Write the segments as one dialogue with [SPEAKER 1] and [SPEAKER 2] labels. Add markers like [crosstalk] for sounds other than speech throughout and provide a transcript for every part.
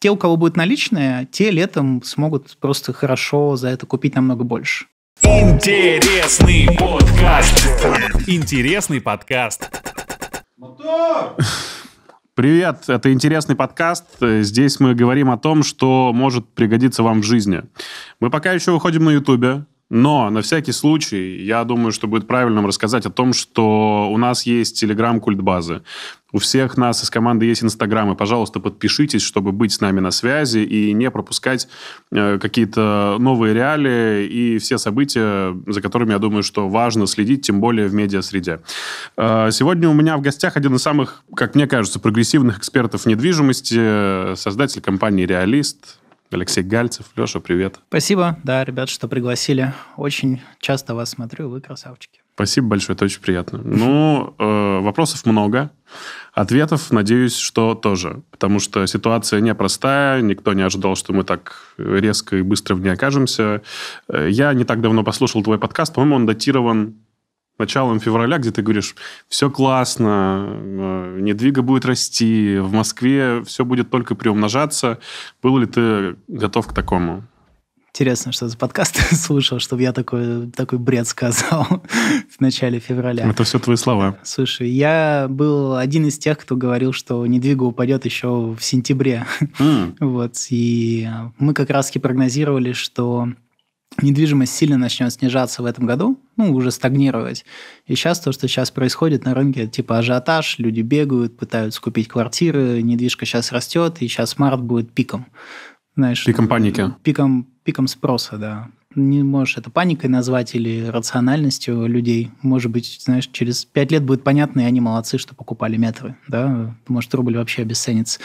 [SPEAKER 1] Те, у кого будет наличные, те летом смогут просто хорошо за это купить намного больше.
[SPEAKER 2] Интересный подкаст. Интересный подкаст. Мотор! Привет, это интересный подкаст. Здесь мы говорим о том, что может пригодиться вам в жизни. Мы пока еще выходим на Ютубе. Но на всякий случай, я думаю, что будет правильным рассказать о том, что у нас есть телеграм культбазы. У всех нас из команды есть инстаграмы. Пожалуйста, подпишитесь, чтобы быть с нами на связи и не пропускать э, какие-то новые реалии и все события, за которыми, я думаю, что важно следить, тем более в медиа-среде. Э, сегодня у меня в гостях один из самых, как мне кажется, прогрессивных экспертов недвижимости, э, создатель компании «Реалист» Алексей Гальцев. Леша, привет.
[SPEAKER 1] Спасибо, да, ребят, что пригласили. Очень часто вас смотрю, вы красавчики.
[SPEAKER 2] Спасибо большое, это очень приятно. Ну, э, вопросов много, ответов, надеюсь, что тоже, потому что ситуация непростая, никто не ожидал, что мы так резко и быстро в ней окажемся. Э, я не так давно послушал твой подкаст, по-моему, он датирован началом февраля, где ты говоришь, все классно, э, недвига будет расти, в Москве все будет только приумножаться. Был ли ты готов к такому?
[SPEAKER 1] Интересно, что за подкаст [laughs] слушал, чтобы я такой, такой бред сказал [laughs] в начале февраля. Это
[SPEAKER 2] все твои слова.
[SPEAKER 1] Слушай, я был один из тех, кто говорил, что недвига упадет еще в сентябре. Mm. [laughs] вот, и мы как раз прогнозировали, что недвижимость сильно начнет снижаться в этом году, ну, уже стагнировать. И сейчас то, что сейчас происходит на рынке, типа ажиотаж, люди бегают, пытаются купить квартиры, недвижка сейчас растет, и сейчас март будет пиком. Знаешь, пиком э, паники. Пиком, пиком спроса, да. Не можешь это паникой назвать или рациональностью людей. Может быть, знаешь, через пять лет будет понятно, и они молодцы, что покупали метры, да. Может, рубль вообще обесценится.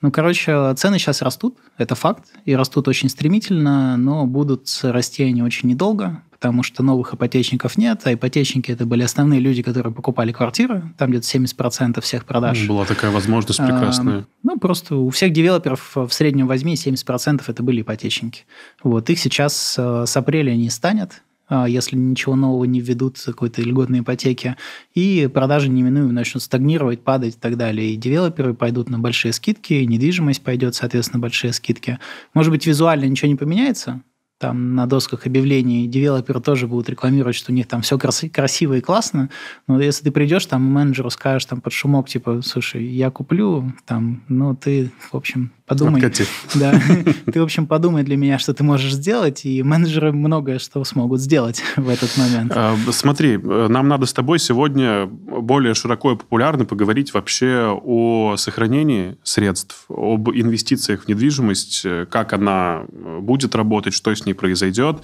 [SPEAKER 1] Ну, короче, цены сейчас растут, это факт, и растут очень стремительно, но будут расти они очень недолго, потому что новых ипотечников нет, а ипотечники это были основные люди, которые покупали квартиры, там где-то 70% всех продаж.
[SPEAKER 2] Была такая возможность прекрасная. А,
[SPEAKER 1] ну, просто у всех девелоперов в среднем возьми 70% это были ипотечники. Вот, их сейчас э, с апреля не станет, а, если ничего нового не введут, какой-то льготной ипотеки, и продажи неминуемо начнут стагнировать, падать и так далее. И девелоперы пойдут на большие скидки, недвижимость пойдет, соответственно, большие скидки. Может быть, визуально ничего не поменяется, там на досках объявлений девелоперы тоже будут рекламировать, что у них там все крас- красиво и классно, но если ты придешь там менеджеру скажешь там под шумок, типа, слушай, я куплю, там, ну ты, в общем, подумай. Откати. Да, [laughs] ты, в общем, подумай для меня, что ты можешь сделать, и менеджеры многое что смогут сделать [laughs] в этот момент.
[SPEAKER 2] А, смотри, нам надо с тобой сегодня более широко и популярно поговорить вообще о сохранении средств, об инвестициях в недвижимость, как она будет работать, что с не произойдет.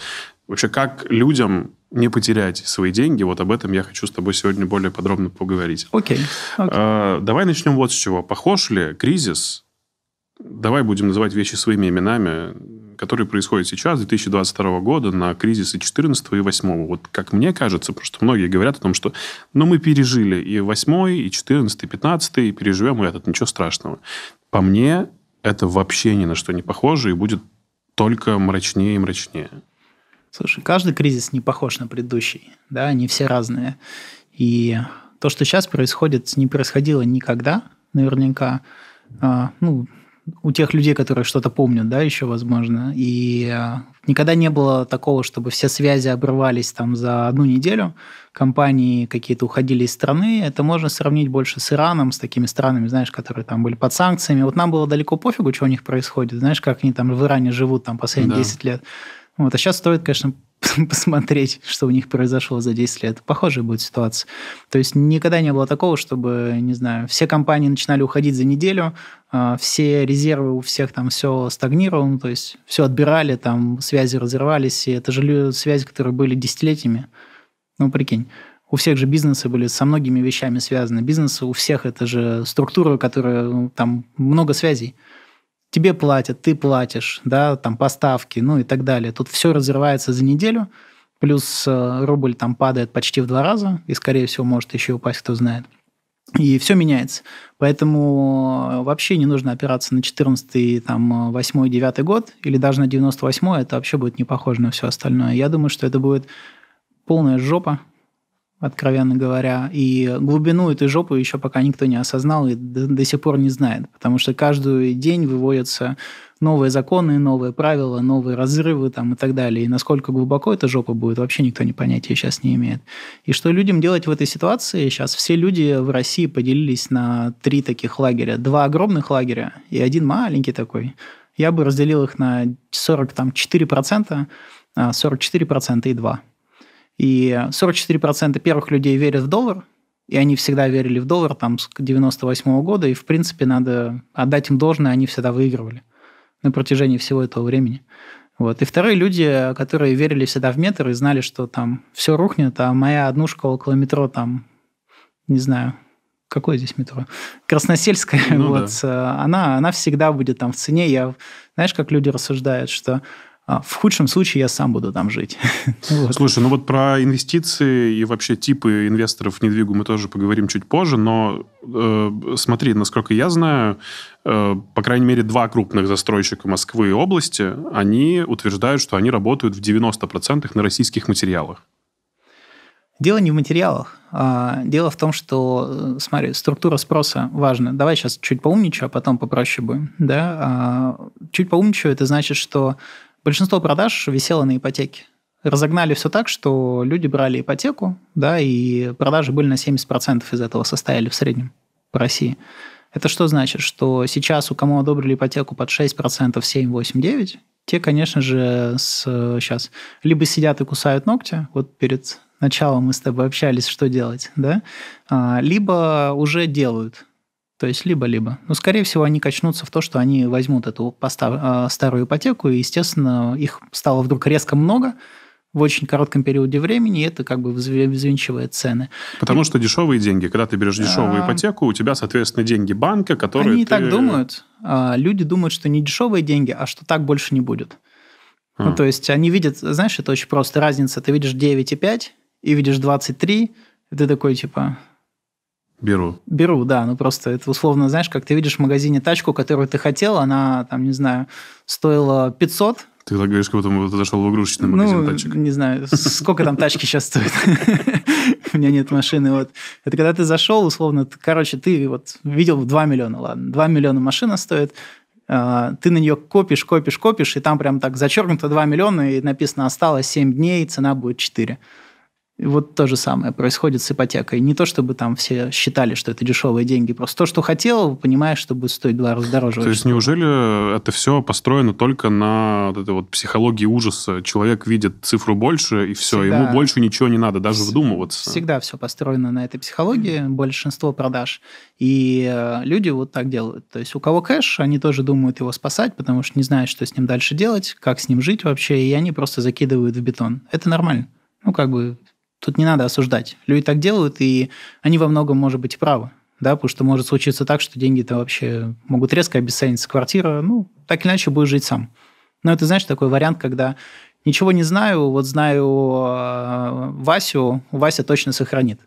[SPEAKER 2] Вообще, как людям не потерять свои деньги, вот об этом я хочу с тобой сегодня более подробно поговорить. Окей. Okay. Okay. А, давай начнем вот с чего. Похож ли кризис, давай будем называть вещи своими именами, которые происходит сейчас, 2022 года, на кризисы 14 и 8. Вот как мне кажется, просто многие говорят о том, что ну, мы пережили и 8, и 14, и 15, и переживем и этот, ничего страшного. По мне, это вообще ни на что не похоже и будет только мрачнее и мрачнее.
[SPEAKER 1] Слушай, каждый кризис не похож на предыдущий, да, они все разные. И то, что сейчас происходит, не происходило никогда, наверняка. А, ну, у тех людей, которые что-то помнят, да, еще возможно. И э, никогда не было такого, чтобы все связи обрывались там за одну неделю, компании какие-то уходили из страны. Это можно сравнить больше с Ираном, с такими странами, знаешь, которые там были под санкциями. Вот нам было далеко пофигу, что у них происходит, знаешь, как они там в Иране живут там последние да. 10 лет. Вот. А сейчас стоит, конечно, [laughs] посмотреть, что у них произошло за 10 лет. Похожая будет ситуация. То есть никогда не было такого, чтобы, не знаю, все компании начинали уходить за неделю, а, все резервы у всех там все стагнировало, ну, то есть все отбирали, там связи разорвались, и это же связи, которые были десятилетиями. Ну, прикинь, у всех же бизнесы были со многими вещами связаны. Бизнес у всех это же структура, которая ну, там много связей тебе платят, ты платишь, да, там поставки, ну и так далее. Тут все разрывается за неделю, плюс э, рубль там падает почти в два раза, и, скорее всего, может еще упасть, кто знает. И все меняется. Поэтому э, вообще не нужно опираться на 14 там, 8 э, 9 год, или даже на 98 это вообще будет не похоже на все остальное. Я думаю, что это будет полная жопа, откровенно говоря. И глубину этой жопы еще пока никто не осознал и до, до сих пор не знает, потому что каждый день выводятся новые законы, новые правила, новые разрывы там и так далее. И насколько глубоко эта жопа будет, вообще никто не понятия сейчас не имеет. И что людям делать в этой ситуации? Сейчас все люди в России поделились на три таких лагеря. Два огромных лагеря и один маленький такой. Я бы разделил их на 44%, 44% а, и 2%. И 44% первых людей верят в доллар, и они всегда верили в доллар там с 98 -го года, и, в принципе, надо отдать им должное, они всегда выигрывали на протяжении всего этого времени. Вот. И вторые люди, которые верили всегда в метр и знали, что там все рухнет, а моя однушка около метро там, не знаю, какое здесь метро? Красносельская, ну, [laughs] вот, да. Э, она, она всегда будет там в цене. Я, знаешь, как люди рассуждают, что а, в худшем случае я сам буду там жить.
[SPEAKER 2] [laughs] Слушай, ну вот про инвестиции и вообще типы инвесторов в недвигу мы тоже поговорим чуть позже, но э, смотри, насколько я знаю, э, по крайней мере, два крупных застройщика Москвы и области, они утверждают, что они работают в 90% на российских материалах.
[SPEAKER 1] Дело не в материалах. А дело в том, что, э, смотри, структура спроса важна. Давай сейчас чуть поумничаю, а потом попроще будем. Да? А, чуть поумничаю, это значит, что Большинство продаж висело на ипотеке. Разогнали все так, что люди брали ипотеку, да, и продажи были на 70% из этого состояли в среднем по России. Это что значит? Что сейчас у кому одобрили ипотеку под 6%, 7, 8, 9, те, конечно же, с, сейчас э, либо сидят и кусают ногти, вот перед началом мы с тобой общались, что делать, да, а, либо уже делают, то есть либо-либо. Но, скорее всего, они качнутся в то, что они возьмут эту постав... А, старую ипотеку, и, естественно, их стало вдруг резко много в очень коротком периоде времени, и это как бы взвинчивает цены. Потому
[SPEAKER 2] и... что дешевые деньги. Когда ты берешь дешевую а... ипотеку, у тебя, соответственно, деньги банка, которые... Они ты... так думают.
[SPEAKER 1] А, люди думают, что не дешевые деньги, а что так больше не будет. А. Ну, то есть они видят, знаешь, это очень просто разница. Ты видишь 9,5 и видишь 23, и ты такой, типа, Беру. Беру, да. Ну просто это условно, знаешь, как ты видишь в магазине тачку, которую ты хотел, она там, не знаю, стоила 500,
[SPEAKER 2] ты так говоришь, как будто мы зашел в
[SPEAKER 1] игрушечный ну, магазин ну, тачек. не знаю, сколько там тачки сейчас стоят. [laughs] У меня нет машины. Вот. Это когда ты зашел, условно, короче, ты вот видел 2 миллиона, ладно, 2 миллиона машина стоит, а, ты на нее копишь, копишь, копишь, и там прям так зачеркнуто 2 миллиона, и написано, осталось 7 дней, цена будет 4. Вот то же самое происходит с ипотекой. Не то, чтобы там все считали, что это дешевые деньги, просто то, что хотел, понимаешь, что будет стоить два раза дороже. То есть
[SPEAKER 2] неужели это все построено только на вот этой вот психологии ужаса? Человек видит цифру больше, и все, всегда, ему больше ничего не надо, даже вдумываться.
[SPEAKER 1] Всегда все построено на этой психологии, большинство продаж. И э, люди вот так делают. То есть у кого кэш, они тоже думают его спасать, потому что не знают, что с ним дальше делать, как с ним жить вообще, и они просто закидывают в бетон. Это нормально. Ну, как бы Тут не надо осуждать. Люди так делают, и они во многом, может быть, правы. Да, потому что может случиться так, что деньги-то вообще могут резко обесцениться. Квартира, ну, так иначе, будешь жить сам. Но это, знаешь, такой вариант, когда ничего не знаю, вот знаю э, Васю, Вася точно сохранит.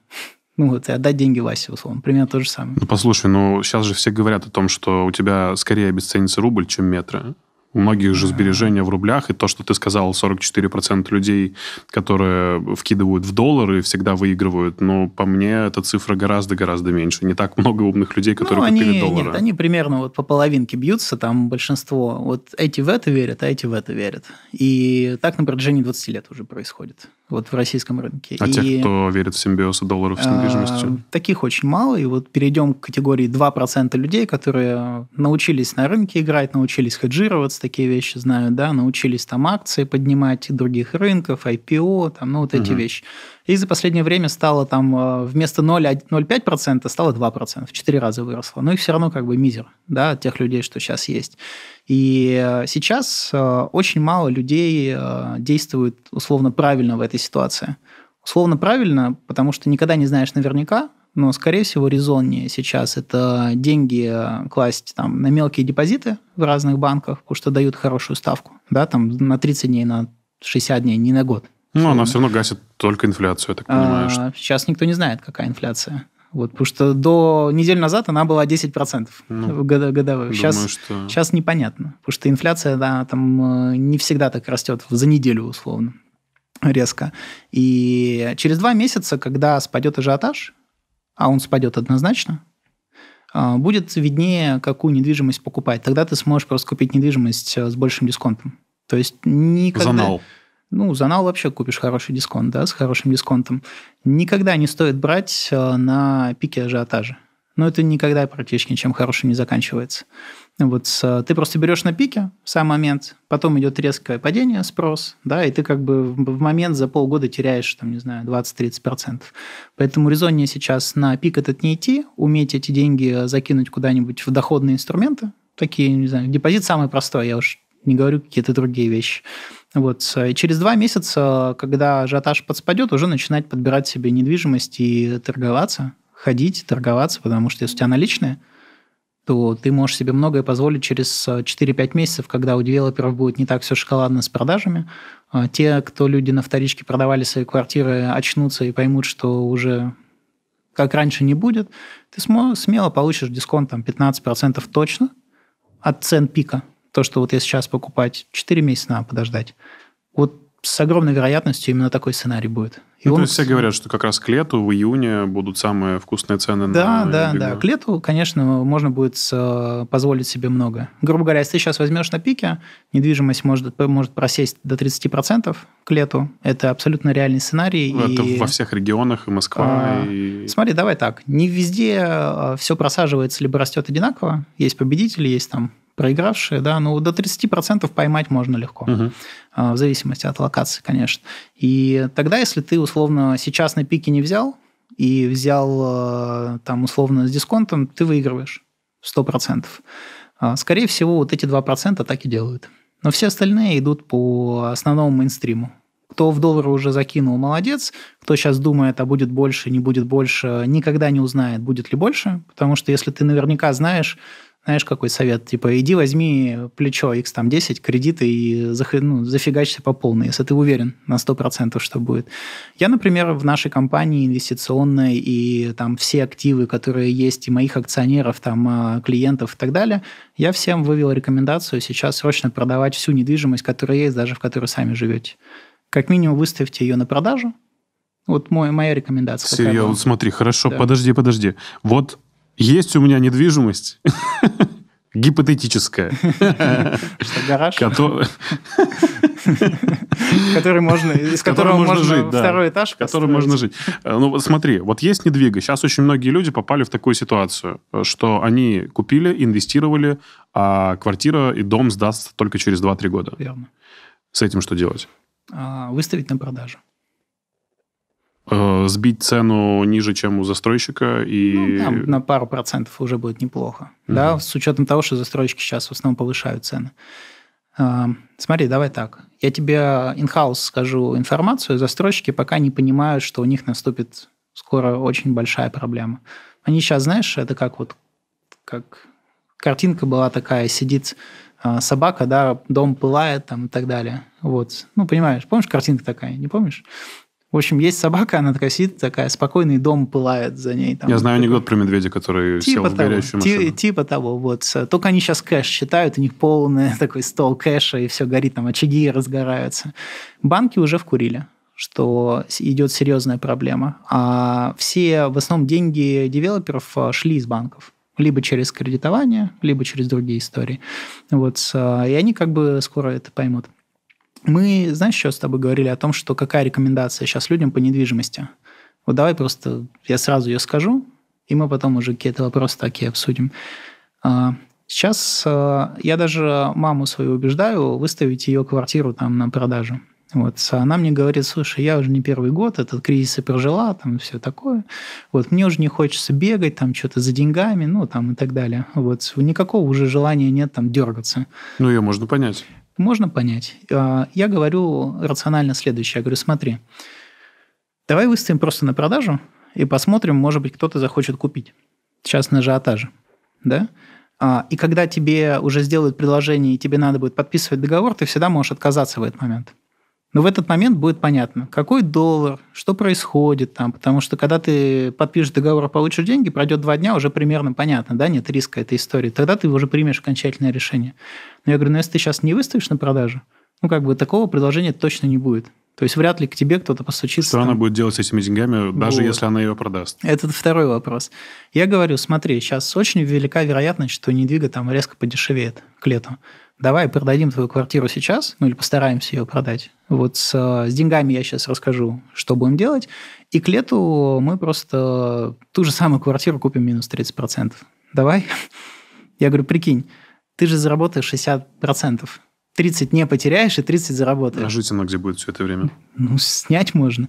[SPEAKER 1] Ну вот, и отдать деньги Васе, условно. Примерно то же самое.
[SPEAKER 2] Ну, послушай, ну сейчас же все говорят о том, что у тебя скорее обесценится рубль, чем метры. У многих же сбережения в рублях, и то, что ты сказал, 44% людей, которые вкидывают в доллары, всегда выигрывают. Но ну, по мне эта цифра гораздо-гораздо меньше. Не так много умных людей, ну, которые ну, купили доллары. Нет, они
[SPEAKER 1] примерно вот по половинке бьются, там большинство. Вот эти в это верят, а эти в это верят. И так на протяжении 20 лет уже происходит вот в российском рынке. А и, тех,
[SPEAKER 2] кто верит в симбиоз долларов с недвижимостью?
[SPEAKER 1] А, таких очень мало. И вот перейдем к категории 2% людей, которые научились на рынке играть, научились хеджироваться, такие вещи знают, да, научились там акции поднимать других рынков, IPO, там, ну, вот эти угу. вещи. И за последнее время стало там а, вместо 0,05% стало 2%, в 4 раза выросло. Ну и все равно как бы мизер, да, тех людей, что сейчас есть. И сейчас э, очень мало людей э, действует условно правильно в этой ситуации. Условно правильно, потому что никогда не знаешь наверняка, но, скорее всего, резоннее сейчас это деньги э, класть там, на мелкие депозиты в разных банках, потому что дают хорошую ставку, да, там на 30 дней, на 60 дней, не на год.
[SPEAKER 2] Ну, она все равно гасит только инфляцию, я так понимаю. А, что...
[SPEAKER 1] Сейчас никто не знает, какая инфляция. Вот, потому что до недели назад она была 10% ну, год, Сейчас, что... сейчас непонятно. Потому что инфляция, да, там э, не всегда так растет за неделю условно резко. И через два месяца, когда спадет ажиотаж, а он спадет однозначно, а, будет виднее, какую недвижимость покупать. Тогда ты сможешь просто купить недвижимость э, с большим дисконтом. То есть никогда... Занал ну, за нал вообще купишь хороший дисконт, да, с хорошим дисконтом. Никогда не стоит брать э, на пике ажиотажа. Но это никогда практически ничем хорошим не заканчивается. Вот э, ты просто берешь на пике в сам момент, потом идет резкое падение, спрос, да, и ты как бы в момент за полгода теряешь, там, не знаю, 20-30%. Поэтому резоннее сейчас на пик этот не идти, уметь эти деньги э, закинуть куда-нибудь в доходные инструменты, такие, не знаю, депозит самый простой, я уж не говорю какие-то другие вещи. Вот. Э, и через два месяца, когда ажиотаж подспадет, уже начинать подбирать себе недвижимость и торговаться, ходить, торговаться, потому что если у тебя наличные, то ты можешь себе многое позволить через 4-5 э, месяцев, когда у девелоперов будет не так все шоколадно с продажами. А те, кто люди на вторичке продавали свои квартиры, очнутся и поймут, что уже как раньше не будет, ты смело получишь дисконт там, 15% точно от цен пика. То, что вот я сейчас покупать 4 месяца надо подождать. Вот с огромной вероятностью именно такой сценарий будет. И ну, он... То есть
[SPEAKER 2] все говорят, что как раз к лету, в июне будут самые вкусные цены да, на Да, да, да. К
[SPEAKER 1] лету, конечно, можно будет э, позволить себе много. Грубо говоря, если ты сейчас возьмешь на пике, недвижимость может, может просесть до 30% к лету. Это абсолютно реальный сценарий. Ну, и... Это во
[SPEAKER 2] всех регионах, и Москва. А, и...
[SPEAKER 1] Смотри, давай так. Не везде э, все просаживается либо растет одинаково. Есть победители, есть там проигравшие, да, ну, до 30% поймать можно легко, угу. в зависимости от локации, конечно. И тогда, если ты, условно, сейчас на пике не взял, и взял а, там условно с дисконтом, ты выигрываешь 100%. А, скорее всего, вот эти 2% так и делают. Но все остальные идут по основному мейнстриму. Кто в доллары уже закинул, молодец. Кто сейчас думает, а будет больше, не будет больше, никогда не узнает, будет ли больше. Потому что если ты наверняка знаешь, знаешь, какой совет? Типа, иди возьми плечо X там 10 кредиты и зах... ну, зафигачься по полной, если ты уверен на 100%, что будет. Я, например, в нашей компании инвестиционной и там все активы, которые есть, и моих акционеров, там, а, клиентов и так далее, я всем вывел рекомендацию сейчас срочно продавать всю недвижимость, которая есть, даже в которой сами живете. Как минимум выставьте ее на продажу, вот мой, моя рекомендация. Серьезно, смотри,
[SPEAKER 2] хорошо, да. подожди, подожди. Вот есть у меня недвижимость [laughs] гипотетическая. Что, гараж? Который
[SPEAKER 1] можно... Из которого можно жить, Второй этаж Который можно жить.
[SPEAKER 2] Э, ну, смотри, вот есть недвига. Сейчас очень многие люди попали в такую ситуацию, э, что они купили, инвестировали, а квартира и дом сдаст только через 2-3 года. Верно. С этим что делать?
[SPEAKER 1] А, выставить на продажу.
[SPEAKER 2] Э, сбить цену ниже, чем у застройщика. И... Ну, да, на
[SPEAKER 1] пару процентов уже будет неплохо. Угу. Да, с учетом того, что застройщики сейчас в основном повышают цены. Э, смотри, давай так. Я тебе инхаус скажу информацию. Застройщики пока не понимают, что у них наступит скоро очень большая проблема. Они сейчас, знаешь, это как вот как картинка была такая, сидит э, собака, да, дом пылает там и так далее. Вот. Ну, понимаешь, помнишь картинка такая, не помнишь? В общем, есть собака, она такая сидит, такая спокойный дом пылает за ней. Там, Я вот знаю
[SPEAKER 2] такой. анекдот про медведя, который типа сел того, в горящую машину.
[SPEAKER 1] типа того, вот. Только они сейчас кэш считают, у них полный [laughs] такой стол кэша, и все горит, там очаги разгораются. Банки уже вкурили что идет серьезная проблема. А все, в основном, деньги девелоперов а, шли из банков либо через кредитование, либо через другие истории. Вот, а, и они как бы скоро это поймут. Мы, знаешь, еще с тобой говорили о том, что какая рекомендация сейчас людям по недвижимости? Вот давай просто я сразу ее скажу, и мы потом уже какие-то вопросы такие обсудим. Сейчас а, а, я даже маму свою убеждаю выставить ее квартиру там на продажу. Вот. Она мне говорит, слушай, я уже не первый год, этот кризис и прожила, там все такое. Вот мне уже не хочется бегать, там что-то за деньгами, ну там и так далее. Вот никакого уже желания нет там дергаться.
[SPEAKER 2] Ну, ее можно понять.
[SPEAKER 1] Можно понять. А, я говорю рационально следующее. Я говорю, смотри, давай выставим просто на продажу и посмотрим, может быть, кто-то захочет купить. Сейчас на ажиотаже. Да? А, и когда тебе уже сделают предложение, и тебе надо будет подписывать договор, ты всегда можешь отказаться в этот момент. Но в этот момент будет понятно, какой доллар, что происходит там, потому что когда ты подпишешь договор, получишь деньги, пройдет два дня, уже примерно понятно, да, нет риска этой истории. Тогда ты уже примешь окончательное решение. Но я говорю, ну если ты сейчас не выставишь на продажу, ну как бы такого предложения точно не будет.
[SPEAKER 2] То есть вряд ли к тебе кто-то постучится. Что там. она будет делать с этими деньгами, даже вот. если она ее продаст?
[SPEAKER 1] Это второй вопрос. Я говорю, смотри, сейчас очень велика вероятность, что недвига там резко подешевеет к лету. Давай продадим твою квартиру сейчас, ну или постараемся ее продать вот с, а, с деньгами я сейчас расскажу, что будем делать. И к лету мы просто ту же самую квартиру купим минус 30%. Давай. [laughs] Я говорю, прикинь, ты же заработаешь 60%. 30 не потеряешь и 30 заработаешь. А
[SPEAKER 2] жить оно где будет все это время?
[SPEAKER 1] Ну, снять можно.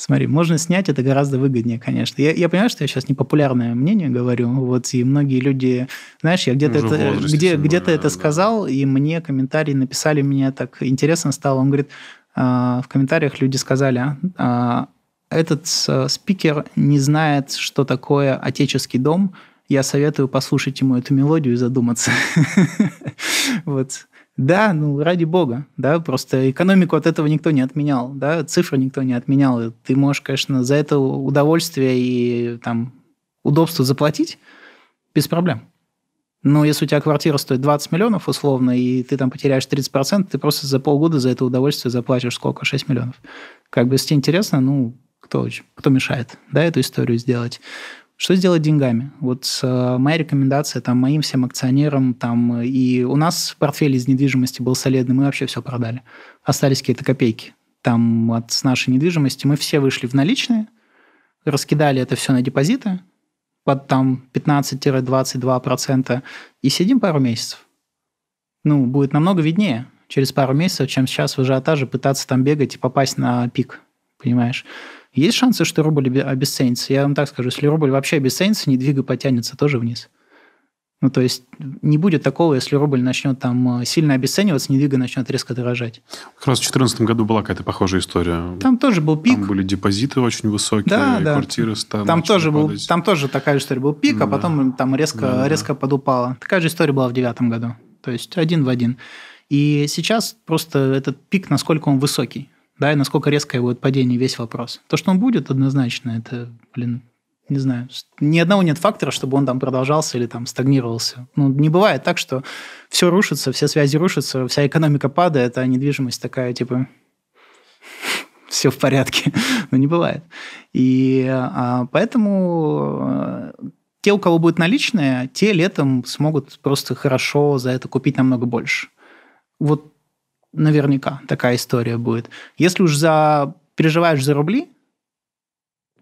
[SPEAKER 1] Смотри, можно снять, это гораздо выгоднее, конечно. Я, я понимаю, что я сейчас непопулярное мнение говорю, вот, и многие люди... Знаешь, я где-то это, э, где, где да. это сказал, и мне комментарии написали, мне так интересно стало. Он говорит, а, в комментариях люди сказали, а, а, этот спикер не знает, что такое отеческий дом, я советую послушать ему эту мелодию и задуматься. [laughs] Вот. Да, ну ради бога, да, просто экономику от этого никто не отменял, да, цифры никто не отменял. ты можешь, конечно, за это удовольствие и там удобство заплатить без проблем. Но если у тебя квартира стоит 20 миллионов условно, и ты там потеряешь 30%, ты просто за полгода за это удовольствие заплатишь сколько? 6 миллионов. Как бы, если тебе интересно, ну, кто, кто мешает, да, эту историю сделать. Что сделать деньгами? Вот э, моя рекомендация там моим всем акционерам, там и у нас портфель из недвижимости был солидный, мы вообще все продали. Остались какие-то копейки там от с нашей недвижимости. Мы все вышли в наличные, раскидали это все на депозиты под там 15-22% и сидим пару месяцев. Ну, будет намного виднее через пару месяцев, чем сейчас в ажиотаже пытаться там бегать и попасть на пик, понимаешь? Есть шансы, что рубль обесценится? Я вам так скажу, если рубль вообще обесценится, недвига потянется тоже вниз. Ну, то есть не будет такого, если рубль начнет там э, сильно обесцениваться, недвига начнет резко дорожать.
[SPEAKER 2] Как раз в 2014 году была какая-то похожая история. Там
[SPEAKER 1] тоже был пик.
[SPEAKER 2] Там были депозиты очень высокие, да, да. квартиры стали там тоже падать.
[SPEAKER 1] был, Там тоже такая же история был пик, а да. а потом там резко, да, да. резко подупала. Такая же история была в 2009 году. То есть один в один. И сейчас просто этот пик, насколько он высокий да, и насколько резкое будет падение, весь вопрос. То, что он будет однозначно, это, блин, не знаю, ни одного нет фактора, чтобы он там продолжался или там стагнировался. Ну, не бывает так, что все рушится, все связи рушатся, вся экономика падает, а недвижимость такая, типа, [laughs] все в порядке. [laughs] Но ну, не бывает. И а, поэтому э, те, у кого будет наличные, те летом смогут просто хорошо за это купить намного больше. Вот наверняка такая история будет. Если уж за, переживаешь за рубли,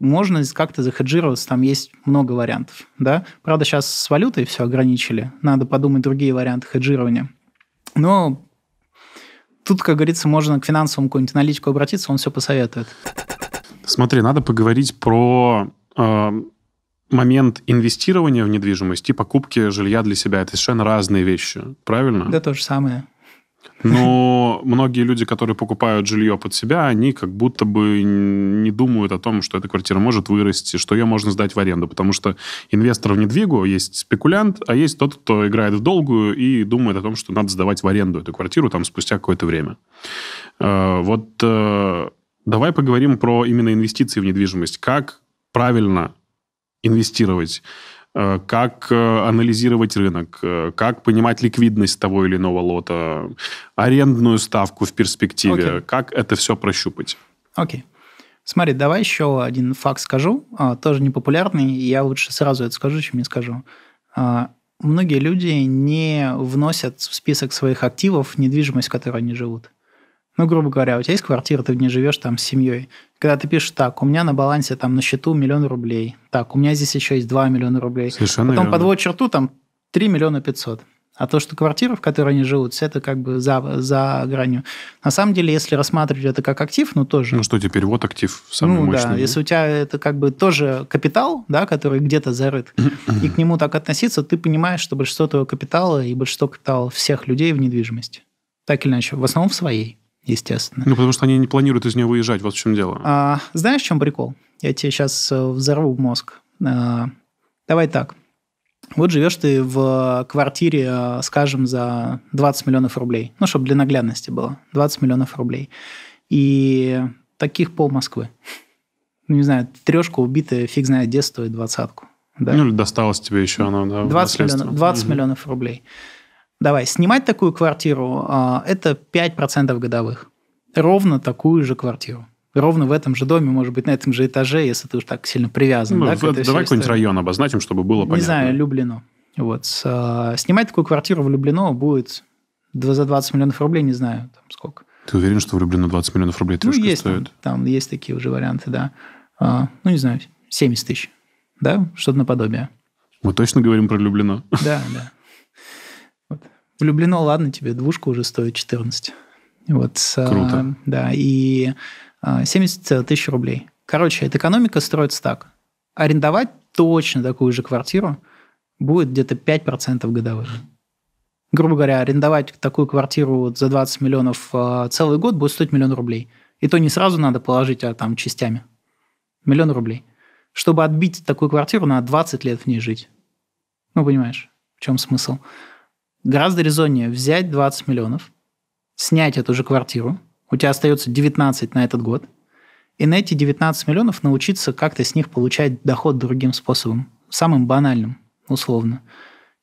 [SPEAKER 1] можно как-то захеджироваться, там есть много вариантов. Да? Правда, сейчас с валютой все ограничили, надо подумать другие варианты хеджирования. Но тут, как говорится, можно к финансовому какому-нибудь аналитику обратиться, он все посоветует.
[SPEAKER 2] Смотри, надо поговорить про э, момент инвестирования в недвижимость и покупки жилья для себя. Это совершенно разные вещи, правильно? Да,
[SPEAKER 1] то же самое.
[SPEAKER 2] Но многие люди, которые покупают жилье под себя, они как будто бы не думают о том, что эта квартира может вырасти, что ее можно сдать в аренду, потому что инвестор в недвигу есть спекулянт, а есть тот, кто играет в долгую и думает о том, что надо сдавать в аренду эту квартиру там спустя какое-то время. Э, вот э, давай поговорим про именно инвестиции в недвижимость. Как правильно инвестировать? Э, как э, анализировать рынок, э, как понимать ликвидность того или иного лота, арендную ставку в перспективе, okay. как это все прощупать.
[SPEAKER 1] Окей. Okay. Смотри, давай еще один факт скажу, а, тоже непопулярный, я лучше сразу это скажу, чем не скажу. А, многие люди не вносят в список своих активов недвижимость, в которой они живут. Ну, грубо говоря, у тебя есть квартира, ты в ней живешь там с семьей. Когда ты пишешь, так, у меня на балансе там на счету миллион рублей, так, у меня здесь еще есть 2 миллиона рублей. Совершенно Потом верно. черту, там 3 миллиона 500. А то, что квартира, в которой они живут, все это как бы за, за гранью. На самом деле, если рассматривать это как актив, ну тоже. Ну
[SPEAKER 2] что теперь, вот актив самый ну, мощный. Да, если
[SPEAKER 1] у тебя это как бы тоже капитал, да, который где-то зарыт, и к нему так относиться, ты понимаешь, что большинство твоего капитала и большинство капитала всех людей в недвижимости. Так или иначе, в основном в своей
[SPEAKER 2] естественно. Ну, потому что они не планируют из нее выезжать, вот в чем дело.
[SPEAKER 1] А, знаешь, в чем прикол? Я тебе сейчас э, взорву мозг. А, давай так. Вот живешь ты в квартире, э, скажем, за 20 миллионов рублей. Ну, чтобы для наглядности было. 20 миллионов рублей. И таких пол Москвы. Ну, не знаю, трешка убитая, фиг знает, где стоит двадцатку. Да? Ну,
[SPEAKER 2] досталось тебе еще оно, да, 20 миллионов, 20 угу. миллионов
[SPEAKER 1] рублей. Давай, снимать такую квартиру а, – это 5% годовых. Ровно такую же квартиру. Ровно в этом же доме, может быть, на этом же этаже, если ты уж так сильно привязан. Ну, да, давай какой-нибудь истории.
[SPEAKER 2] район обозначим, чтобы было понятно. Не знаю,
[SPEAKER 1] Люблино. Вот. А, снимать такую квартиру в Люблино будет за 20 миллионов рублей, не знаю, там
[SPEAKER 2] сколько. Ты уверен, что в Люблино 20 миллионов рублей
[SPEAKER 1] трешка ну, есть, стоит? Там, там есть такие уже варианты, да. А, ну, не знаю, 70 тысяч, да, что-то наподобие.
[SPEAKER 2] Мы точно говорим про Люблино?
[SPEAKER 1] Да, да. Влюблено, ладно, тебе двушка уже стоит 14. Вот, а, Круто. Э, да, и э, а, 70 тысяч рублей. Короче, эта экономика строится так. Арендовать точно такую же квартиру будет где-то 5% годовых. Грубо говоря, арендовать такую квартиру за 20 миллионов э, целый год будет стоить миллион рублей. И то не сразу надо положить, а там частями. Миллион рублей. Чтобы отбить такую квартиру, надо 20 лет в ней жить. Ну, понимаешь, в чем смысл? Гораздо резоннее взять 20 миллионов, снять эту же квартиру, у тебя остается 19 на этот год, и на эти 19 миллионов научиться как-то с них получать доход другим способом, самым банальным, условно.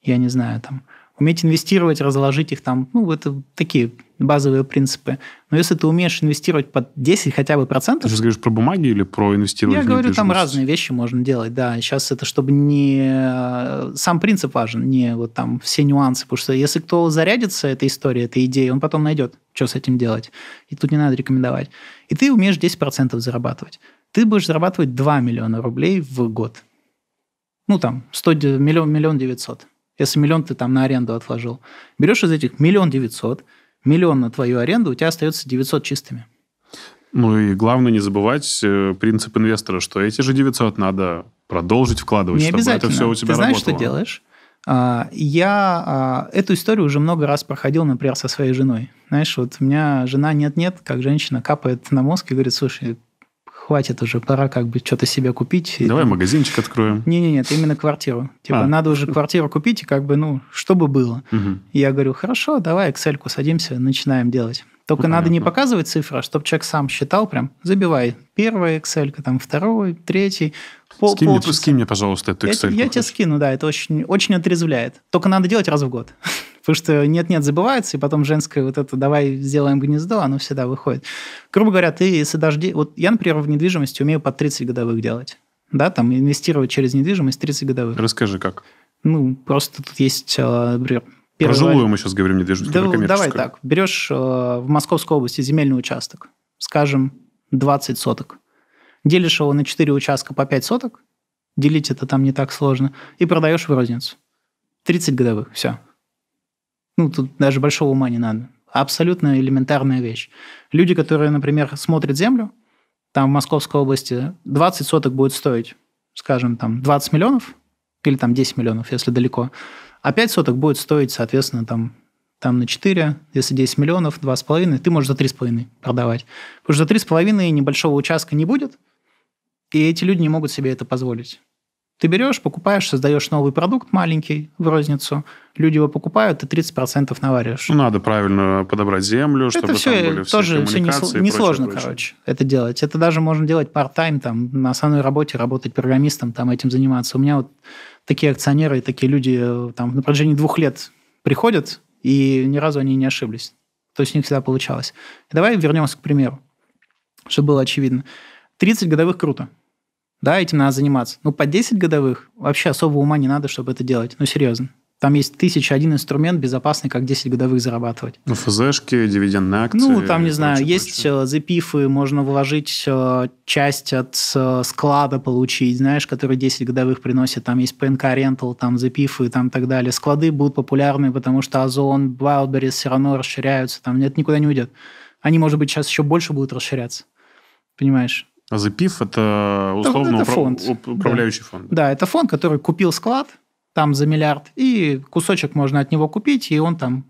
[SPEAKER 1] Я не знаю, там, уметь инвестировать, разложить их там, ну, это такие базовые принципы. Но если ты умеешь инвестировать под 10 хотя бы процентов... Ты сейчас говоришь про бумаги или про инвестирование Я говорю, там разные вещи можно делать, да. Сейчас это чтобы не... Э, сам принцип важен, не вот там все нюансы, потому что если кто зарядится этой историей, этой идеей, он потом найдет, что с этим делать. И тут не надо рекомендовать. И ты умеешь 10% процентов зарабатывать. Ты будешь зарабатывать 2 миллиона рублей в год. Ну, там, 100, миллион, миллион девятьсот если миллион ты там на аренду отложил, берешь из этих миллион девятьсот, миллион на твою аренду, у тебя остается 900 чистыми.
[SPEAKER 2] Ну и главное не забывать э, принцип инвестора, что эти же 900 надо продолжить вкладывать, не чтобы обязательно. это все у тебя Ты знаешь, что делаешь?
[SPEAKER 1] А, я а, эту историю уже много раз проходил, например, со своей женой. Знаешь, вот у меня жена нет-нет, как женщина капает на мозг и говорит, слушай, хватит уже, пора как бы что-то себе купить. Давай и,
[SPEAKER 2] магазинчик откроем.
[SPEAKER 1] Не-не-не, это именно квартиру. Типа, а. надо уже квартиру купить, и как бы, ну, чтобы было. Угу. я говорю, хорошо, давай excel садимся, начинаем делать. Только ну, надо понятно. не показывать цифры, а чтобы человек сам считал прям, забивай первая Excel, там второй, третий. Пол, скинь, мне, скинь
[SPEAKER 2] мне, пожалуйста, эту Excel. Я,
[SPEAKER 1] я тебе скину, да, это очень, очень отрезвляет. Только надо делать раз в год. Потому что нет-нет забывается, и потом женское вот это «давай сделаем гнездо», оно всегда выходит. Грубо говоря, ты с дожди... Вот я, например, в недвижимости умею под 30 годовых делать. Да, там инвестировать через недвижимость 30 годовых.
[SPEAKER 2] Расскажи, как.
[SPEAKER 1] Ну, просто тут есть, а, например, Первый Про жилую
[SPEAKER 2] мы сейчас говорим недвижимость, да, Давай так,
[SPEAKER 1] берешь э, а, в Московской области земельный участок, скажем, 20 соток, делишь его на 4 участка по 5 соток, делить это там не так сложно, и продаешь в розницу. 30 годовых, все. Ну, тут даже большого ума не надо. Абсолютно элементарная вещь. Люди, которые, например, смотрят землю, там в Московской области 20 соток будет стоить, скажем, там 20 миллионов, или там 10 миллионов, если далеко, а 5 соток будет стоить, соответственно, там, там на 4, если 10 миллионов, 2,5, ты можешь за 3,5 продавать. Потому что за 3,5 небольшого участка не будет, и эти люди не могут себе это позволить. Ты берешь, покупаешь, создаешь новый продукт маленький в розницу, люди его покупают, ты 30% навариваешь.
[SPEAKER 2] Ну, надо правильно подобрать землю, это чтобы все там были все тоже все несложно, прочее, короче,
[SPEAKER 1] это делать. Это даже можно делать part-time, там, на основной работе работать программистом, там, этим заниматься. У меня вот такие акционеры и такие люди э, там на протяжении двух лет приходят, и ни разу они не ошиблись. То есть у них всегда получалось. Давай вернемся к примеру, чтобы было очевидно. 30 годовых круто – да, этим надо заниматься. Ну, по 10 годовых вообще особо ума не надо, чтобы это делать. Ну, серьезно. Там есть тысяча один инструмент безопасный, как 10 годовых зарабатывать.
[SPEAKER 2] Ну, ФЗшки, дивидендные акции. Ну, там, не знаю, прочее,
[SPEAKER 1] есть прочее. Э, запифы, можно вложить э, часть от э, склада получить, знаешь, который 10 годовых приносит. Там есть PNK Rental, там запифы, там так далее. Склады будут популярны, потому что Озон, Wildberries все равно расширяются, там нет никуда не уйдет. Они, может быть, сейчас еще больше будут расширяться. Понимаешь?
[SPEAKER 2] А The PIF это условно это фонд. управляющий да. фонд.
[SPEAKER 1] Да, это фонд, который купил склад там за миллиард, и кусочек можно от него купить, и он там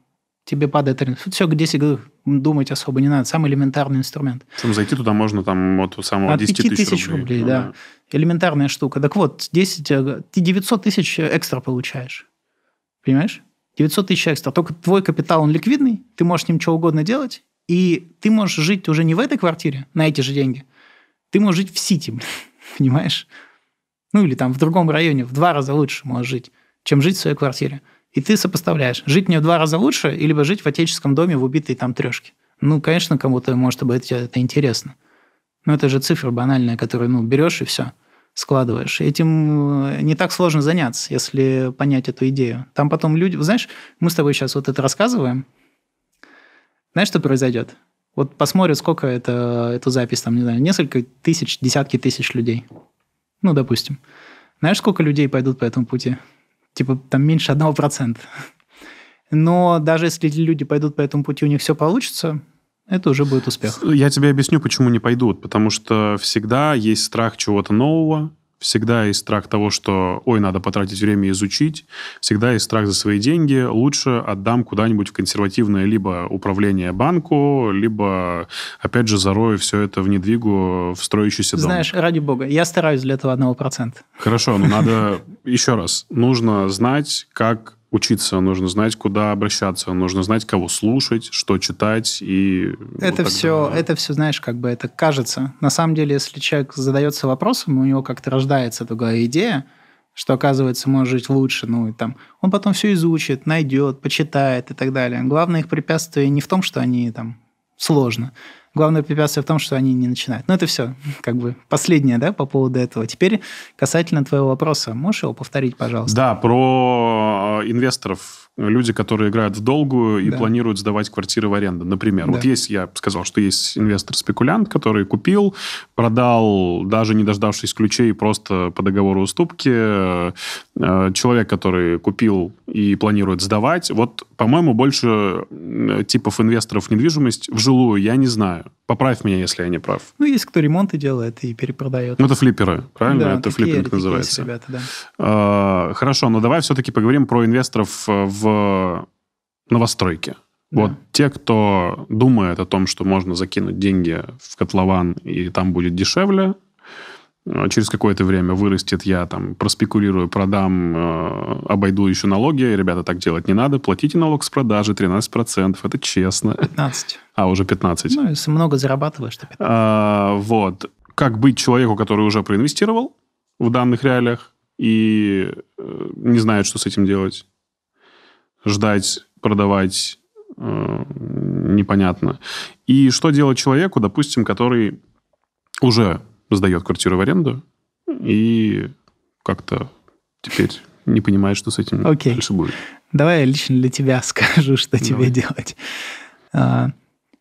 [SPEAKER 1] тебе падает рынок. Все, где себе думать особо не надо. Самый элементарный инструмент.
[SPEAKER 2] Причем зайти туда можно там от самого от 10 тысяч, тысяч рублей. рублей ну, да. да.
[SPEAKER 1] Элементарная штука. Так вот, 10, э, ты 900 тысяч экстра получаешь. Понимаешь? 900 тысяч экстра. Только твой капитал, он ликвидный, ты можешь с ним что угодно делать, и ты можешь жить уже не в этой квартире на эти же деньги, ты можешь жить в Сити, [laughs] понимаешь? Ну или там в другом районе в два раза лучше можешь жить, чем жить в своей квартире. И ты сопоставляешь, жить мне в два раза лучше, или жить в отеческом доме в убитой там трешке. Ну, конечно, кому-то, может быть, это интересно. Но это же цифра банальная, которую, ну, берешь и все, складываешь. Этим э, не так сложно заняться, если понять эту идею. Там потом люди... Знаешь, мы с тобой сейчас вот это рассказываем. Знаешь, что произойдет? Вот посмотрят, сколько это, эту запись, там, не знаю, несколько тысяч, десятки тысяч людей. Ну, допустим. Знаешь, сколько людей пойдут по этому пути? Типа там меньше одного процента. Но даже если люди пойдут по этому пути, у них все получится, это уже будет успех.
[SPEAKER 2] Я тебе объясню, почему не пойдут. Потому что всегда есть страх чего-то нового, Всегда есть страх того, что, ой, надо потратить время изучить. Всегда есть страх за свои деньги. Лучше отдам куда-нибудь в консервативное либо управление банку, либо, опять же, зарою все это в недвигу, в строящийся дом. Знаешь,
[SPEAKER 1] ради бога, я стараюсь для этого одного процента.
[SPEAKER 2] Хорошо, но надо [laughs] еще раз. Нужно знать, как учиться, нужно знать, куда обращаться, нужно знать, кого слушать, что читать и...
[SPEAKER 1] Это вот все, далее. это все, знаешь, как бы это кажется. На самом деле, если человек задается вопросом, у него как-то рождается другая идея, что, оказывается, может жить лучше, ну и там, он потом все изучит, найдет, почитает и так далее. Главное их препятствие не в том, что они там сложно, главное препятствие в том, что они не начинают. Но ну, это все, как бы, последнее, да, по поводу этого. Теперь касательно твоего вопроса. Можешь его повторить, пожалуйста?
[SPEAKER 2] Да, про э, инвесторов. Люди, которые играют в долгую и да. планируют сдавать квартиры в аренду, например. Да. Вот есть, я сказал, что есть инвестор-спекулянт, который купил, продал, даже не дождавшись ключей, просто по договору уступки. Э, человек, который купил и планирует сдавать, вот по-моему, больше типов инвесторов в недвижимость в жилую я не знаю. Поправь меня, если я не прав.
[SPEAKER 1] Ну, есть кто ремонты делает и перепродает. Ну, это
[SPEAKER 2] флипперы, правильно? Да, это такие, флиппинг называется. Такие ребята, да. а, хорошо, но ну, давай все-таки поговорим про инвесторов э, в новостройке. Да. Вот те, кто думает о том, что можно закинуть деньги в котлован и там будет дешевле, Э, через какое-то время вырастет, я там проспекулирую, продам, э, обойду еще налоги. Ребята, так делать не надо. Платите налог с продажи 13%, это честно. 15. А, уже 15. Ну,
[SPEAKER 1] если много зарабатываешь, то 15.
[SPEAKER 2] А, вот. Как быть человеку, который уже проинвестировал в данных реалиях и э, не знает, что с этим делать? Ждать, продавать, непонятно. И что делать человеку, допустим, который уже сдает квартиру в аренду и как-то теперь не понимает, что с этим okay. дальше будет.
[SPEAKER 1] Давай я лично для тебя [laughs] скажу, что Давай. тебе делать. А,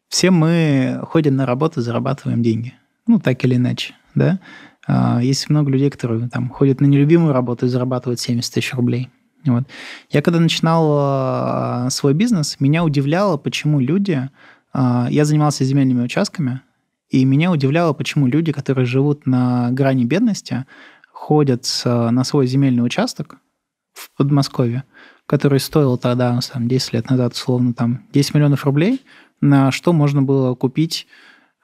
[SPEAKER 1] все мы ходим на работу, зарабатываем деньги. Ну, так или иначе, да? А, есть много людей, которые там ходят на нелюбимую работу и зарабатывают 70 тысяч рублей. Вот. Я когда начинал а, свой бизнес, меня удивляло, почему люди... А, я занимался земельными участками, и меня удивляло, почему люди, которые живут на грани бедности, ходят на свой земельный участок в Подмосковье, который стоил тогда, там, 10 лет назад, условно, там, 10 миллионов рублей, на что можно было купить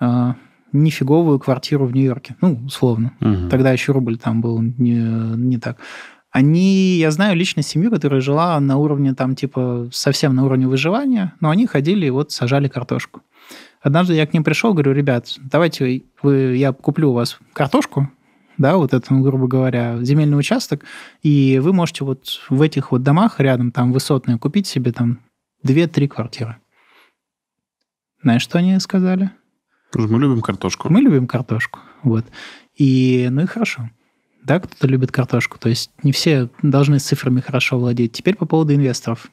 [SPEAKER 1] э, нифиговую квартиру в Нью-Йорке. Ну, условно. Угу. Тогда еще рубль там был не, не так. Они, я знаю лично семью, которая жила на уровне там, типа, совсем на уровне выживания, но они ходили и вот сажали картошку. Однажды я к ним пришел, говорю, ребят, давайте вы, я куплю у вас картошку, да, вот это, ну, грубо говоря, земельный участок, и вы можете вот в этих вот домах рядом, там, высотные, купить себе там 2-3 квартиры. Знаешь, что они сказали? Мы любим картошку. Мы любим картошку, вот. И, ну и хорошо. Да, кто-то любит картошку, то есть не все должны с цифрами хорошо владеть. Теперь по поводу инвесторов.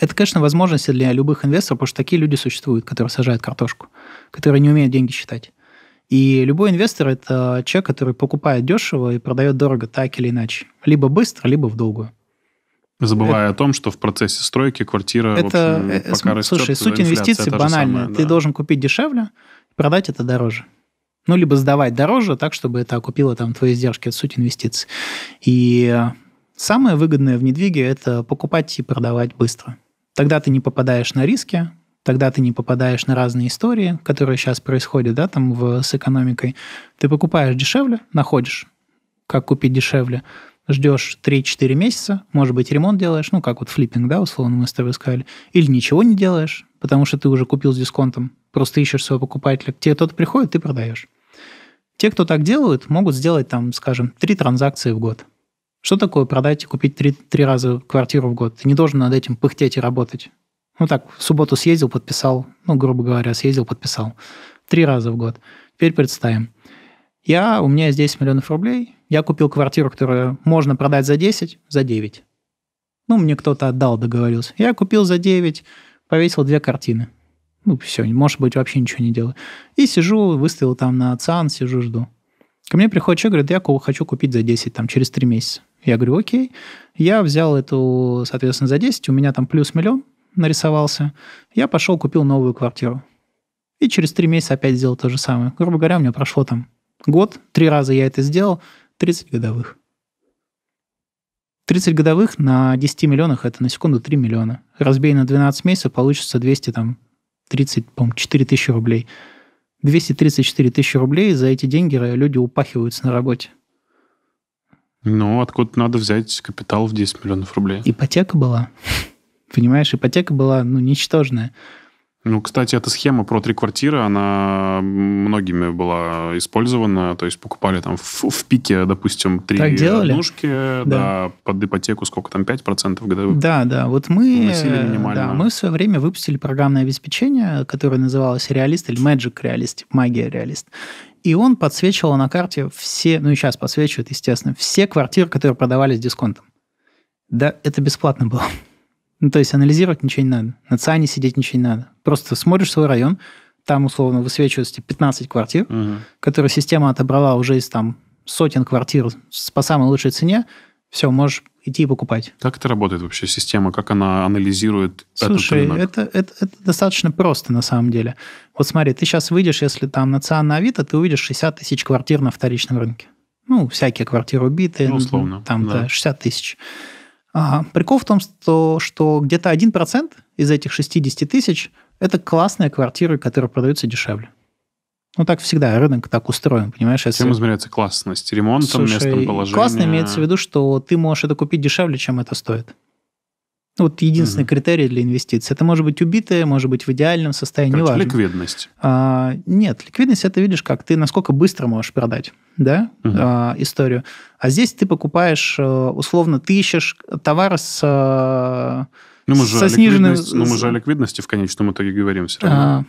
[SPEAKER 1] Это, конечно, возможность для любых инвесторов, потому что такие люди существуют, которые сажают картошку, которые не умеют деньги считать. И любой инвестор – это человек, который покупает дешево и продает дорого так или иначе. Либо быстро, либо в долгую.
[SPEAKER 2] Забывая это, о том том, что в процессе стройки квартира, это, в общем, э, пока растет, Слушай, суть инвестиций банальная. Самая, да. Ты
[SPEAKER 1] должен купить дешевле, продать это дороже. Ну, либо сдавать дороже, так, чтобы это окупило там твои издержки. Это суть инвестиций. И самое выгодное в недвиге – это покупать и продавать быстро. Тогда ты не попадаешь на риски, тогда ты не попадаешь на разные истории, которые сейчас происходят, да, там в, с экономикой. Ты покупаешь дешевле, находишь, как купить дешевле, ждешь 3-4 месяца, может быть, ремонт делаешь, ну, как вот флиппинг, да, условно мы с тобой сказали, или ничего не делаешь, потому что ты уже купил с дисконтом, просто ищешь своего покупателя. К тебе кто-то приходит, ты продаешь. Те, кто так делают, могут сделать там, скажем, три транзакции в год – что такое продать и купить три, три раза квартиру в год? Ты не должен над этим пыхтеть и работать. Ну так, в субботу съездил, подписал. Ну, грубо говоря, съездил, подписал. Три раза в год. Теперь представим. Я, у меня здесь миллионов рублей. Я купил квартиру, которую можно продать за 10, за 9. Ну, мне кто-то отдал, договорился. Я купил за 9, повесил две картины. Ну, все, может быть, вообще ничего не делаю. И сижу, выставил там на ЦАН, сижу, жду. Ко мне приходит человек, говорит, я хочу купить за 10, там, через 3 месяца. Я говорю, окей. Я взял эту, соответственно, за 10, у меня там плюс миллион нарисовался. Я пошел, купил новую квартиру. И через три месяца опять сделал то же самое. Грубо говоря, у меня прошло там год, три раза я это сделал, 30 годовых. 30 годовых на 10 миллионах это на секунду 3 миллиона. Разбей на 12 месяцев, получится 200, там, 30, по-моему, 4 тысячи рублей. 234 тысячи рублей за эти деньги люди упахиваются на работе.
[SPEAKER 2] Ну, откуда надо взять капитал в 10 миллионов рублей?
[SPEAKER 1] Ипотека была. [laughs] Понимаешь, ипотека была, ну, ничтожная.
[SPEAKER 2] Ну, кстати, эта схема про три квартиры, она многими была использована. То есть покупали там в, в пике, допустим, три однушки, да. да, под ипотеку сколько там, 5% годовых? Да,
[SPEAKER 1] да. Вот мы, э, да, мы в свое время выпустили программное обеспечение, которое называлось «Реалист» или «Magic Realist», «Магия Реалист». И он подсвечивал на карте все, ну и сейчас подсвечивает, естественно, все квартиры, которые продавались с дисконтом. Да, это бесплатно было. [laughs] Ну, то есть анализировать ничего не надо. На ЦАНе сидеть ничего не надо. Просто смотришь свой район, там условно высвечиваются 15 типа квартир, угу. которые система отобрала уже из там сотен квартир по самой лучшей цене, все, можешь идти и покупать.
[SPEAKER 2] Как это работает вообще система? Как она анализирует Слушай, этот рынок?
[SPEAKER 1] Это, это, это достаточно просто на самом деле. Вот смотри, ты сейчас выйдешь, если там на ЦА на Авито, ты увидишь 60 тысяч квартир на вторичном рынке. Ну, всякие квартиры убитые, ну, условно, там да. 60 тысяч. А, прикол в том, что, что где-то 1% из этих 60 тысяч – это классные квартиры, которые продаются дешевле. Ну, так всегда, рынок так устроен, понимаешь? Если... Чем
[SPEAKER 2] измеряется классность? Ремонтом, Слушай, местным положением? Классно имеется в виду,
[SPEAKER 1] что ты можешь это купить дешевле, чем это стоит. Ну, вот единственный угу. критерий для инвестиций. Это может быть убитое, может быть в идеальном состоянии, Короче, неважно.
[SPEAKER 2] ликвидность.
[SPEAKER 1] А, нет, ликвидность это видишь как, ты насколько быстро можешь продать да, угу. а, историю. А здесь ты покупаешь, э, условно, ты ищешь товар с... Э, ну, мы же, со сниженным... ну, мы же о
[SPEAKER 2] ликвидности в конечном итоге говорим все а, равно. А,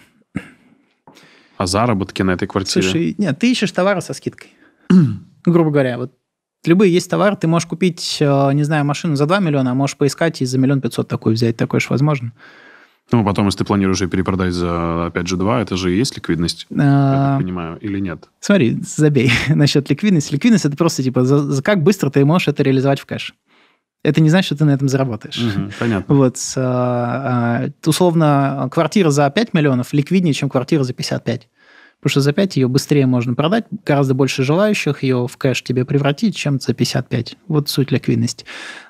[SPEAKER 2] о заработке на этой квартире. Слушай,
[SPEAKER 1] нет, ты ищешь товары со скидкой. [clears throat] Грубо говоря, вот любые есть товары, ты можешь купить, э, не знаю, машину за 2 миллиона, а можешь поискать и за миллион пятьсот такую взять, такое же возможно.
[SPEAKER 2] Ну, а потом, если ты планируешь ее перепродать за, опять же, 2, это же и есть ликвидность, я
[SPEAKER 1] а, так понимаю, или нет? Смотри, забей [laughs] насчет ликвидности. Ликвидность – это просто, типа, за, за как быстро ты можешь это реализовать в кэш это не значит, что ты на этом заработаешь. Угу, понятно. Вот, а, а, условно, квартира за 5 миллионов ликвиднее, чем квартира за 55. Потому что за 5 ее быстрее можно продать, гораздо больше желающих ее в кэш тебе превратить, чем за 55. Вот суть ликвидности.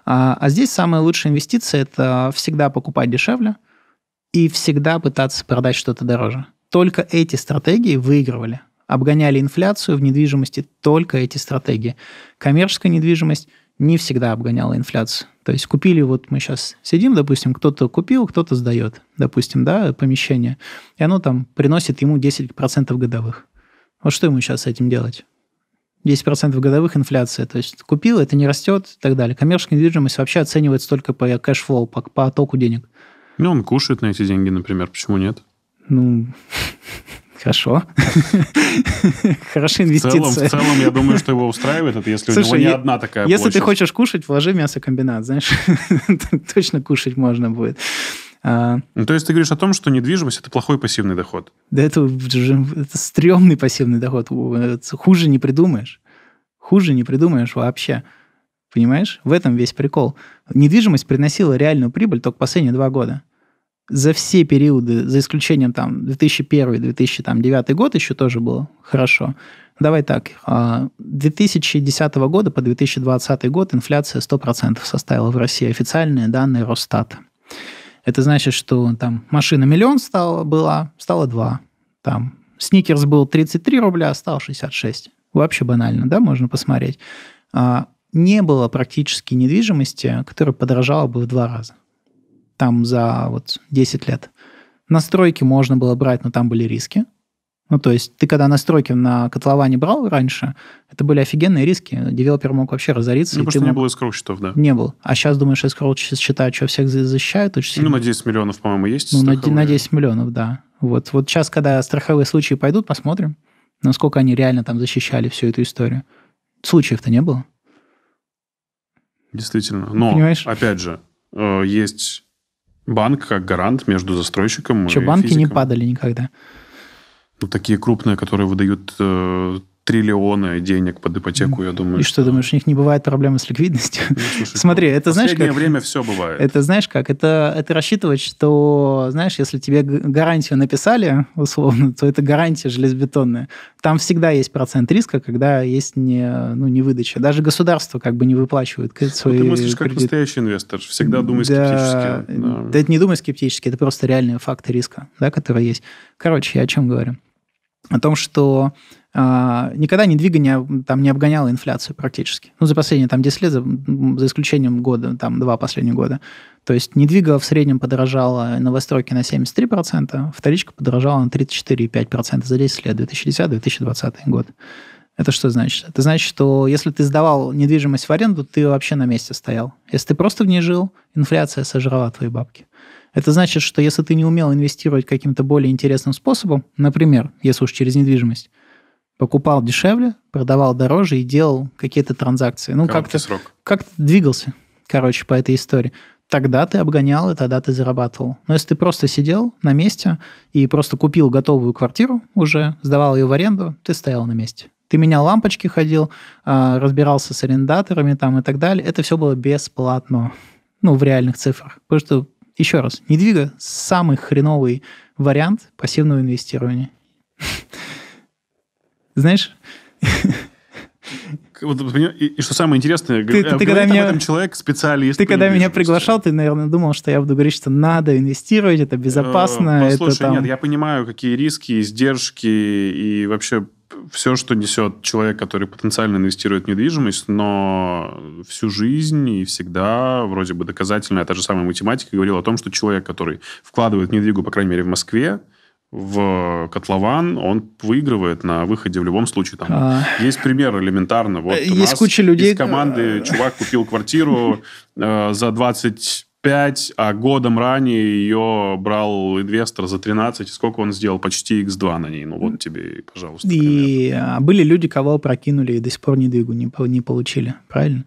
[SPEAKER 1] А, а здесь самая лучшая инвестиция – это всегда покупать дешевле и всегда пытаться продать что-то дороже. Только эти стратегии выигрывали. Обгоняли инфляцию в недвижимости только эти стратегии. Коммерческая недвижимость – не всегда обгоняла инфляцию. То есть купили, вот мы сейчас сидим, допустим, кто-то купил, кто-то сдает, допустим, да, помещение, и оно там приносит ему 10% годовых. Вот что ему сейчас с этим делать? 10% годовых инфляция. То есть купил, это не растет и так далее. Коммерческая недвижимость вообще оценивается только по кэшфлоу, по, по оттоку денег. Ну, он
[SPEAKER 2] кушает на эти деньги, например, почему нет?
[SPEAKER 1] Ну, [laughs] Хорошо. [laughs] Хорошая инвестиция. В целом, в целом, я думаю, что
[SPEAKER 2] его устраивает, это если Слушай, у него не я, одна такая Если ты хочешь
[SPEAKER 1] кушать, вложи мясокомбинат, знаешь, [laughs] точно кушать можно будет. А...
[SPEAKER 2] Ну, то есть ты говоришь о том, что недвижимость – это плохой пассивный доход.
[SPEAKER 1] Да это, это стрёмный пассивный доход. Хуже не придумаешь. Хуже не придумаешь вообще. Понимаешь? В этом весь прикол. Недвижимость приносила реальную прибыль только последние два года за все периоды, за исключением там 2001-2009 год еще тоже было хорошо. Давай так, 2010 а, года по 2020 год инфляция 100% составила в России. Официальные данные Росстата. Это значит, что там машина миллион стала, была, стала 2. Там сникерс был 33 рубля, а стал 66. Вообще банально, да, можно посмотреть. А, не было практически недвижимости, которая подорожала бы в два раза там за вот 10 лет. Настройки можно было брать, но там были риски. Ну, то есть ты когда настройки на котловане брал раньше, это были офигенные риски. Девелопер мог вообще разориться. Ну, просто не мог...
[SPEAKER 2] было escrow счетов, да. Не было.
[SPEAKER 1] А сейчас, думаешь, escrow счета что, всех защищают очень сильно? Ну,
[SPEAKER 2] на 10 миллионов, по-моему, есть Ну, страховые. на
[SPEAKER 1] 10 миллионов, да. Вот. вот сейчас, когда страховые случаи пойдут, посмотрим, насколько они реально там защищали всю эту историю. Случаев-то не было.
[SPEAKER 2] Действительно. Но, Понимаешь? опять же, э, есть Банк как гарант между застройщиком Че, и банки не
[SPEAKER 1] падали никогда?
[SPEAKER 2] Ну, такие крупные, которые выдают э, триллионы денег под ипотеку, я думаю. И что,
[SPEAKER 1] что думаешь, у них не бывает проблемы с ликвидностью? [laughs] [laughs] Ну, слушай, Смотри, это знаешь как...
[SPEAKER 2] время все бывает.
[SPEAKER 1] Это знаешь как? Это, это рассчитывать, что, знаешь, если тебе гарантию написали, условно, то это гарантия железобетонная. Там всегда есть процент риска, когда есть не, ну, не выдача. Даже государство как бы не выплачивает свои ну, Ты мыслишь кредит. как
[SPEAKER 2] настоящий инвестор, всегда думай да,
[SPEAKER 1] скептически. Да. да это не думай скептически, это просто реальные факты риска, да, которые есть. Короче, я о чем говорю? О том, что а, никогда не двигание там не обгоняло инфляцию практически. Ну, за последние там 10 лет, за, за исключением года, там два последних года. То есть недвига в среднем подорожала новостройки на 73%, вторичка подорожала на 34,5% за 10 лет, 2010-2020 год. Это что значит? Это значит, что если ты сдавал недвижимость в аренду, ты вообще на месте стоял. Если ты просто в ней жил, инфляция сожрала твои бабки. Это значит, что если ты не умел инвестировать каким-то более интересным способом, например, если уж через недвижимость, покупал дешевле, продавал дороже и делал какие-то транзакции. Ну, как-то, как-то двигался, короче, по этой истории. Тогда ты обгонял, и тогда ты зарабатывал. Но если ты просто сидел на месте и просто купил готовую квартиру уже, сдавал ее в аренду, ты стоял на месте. Ты менял лампочки, ходил, а, разбирался с арендаторами там и так далее. Это все было бесплатно, ну, в реальных цифрах. Потому что, еще раз, недвига – самый хреновый вариант пассивного инвестирования. Знаешь...
[SPEAKER 2] и, что самое интересное, ты, ты когда меня, этом человек специалист. Ты когда меня
[SPEAKER 1] приглашал, ты, наверное, думал, что я буду говорить, что надо инвестировать, это безопасно. Э, послушай, нет, я
[SPEAKER 2] понимаю, какие риски, издержки и вообще все, что несет человек, который потенциально инвестирует в недвижимость, но всю жизнь и всегда вроде бы доказательная та же самая математика говорила о том, что человек, который вкладывает в недвигу, по крайней мере, в Москве, в котлован, он выигрывает на выходе в любом случае. Там а... Есть пример элементарно. Вот э, есть куча людей... Из команды э, чувак купил квартиру [laughs] э, за 25, а годом ранее ее брал инвестор за 13. Сколько он сделал? Почти x2 на ней. Ну вот тебе, пожалуйста.
[SPEAKER 1] И а, были люди, кого прокинули и до сих пор не двигу, не, не получили. Правильно?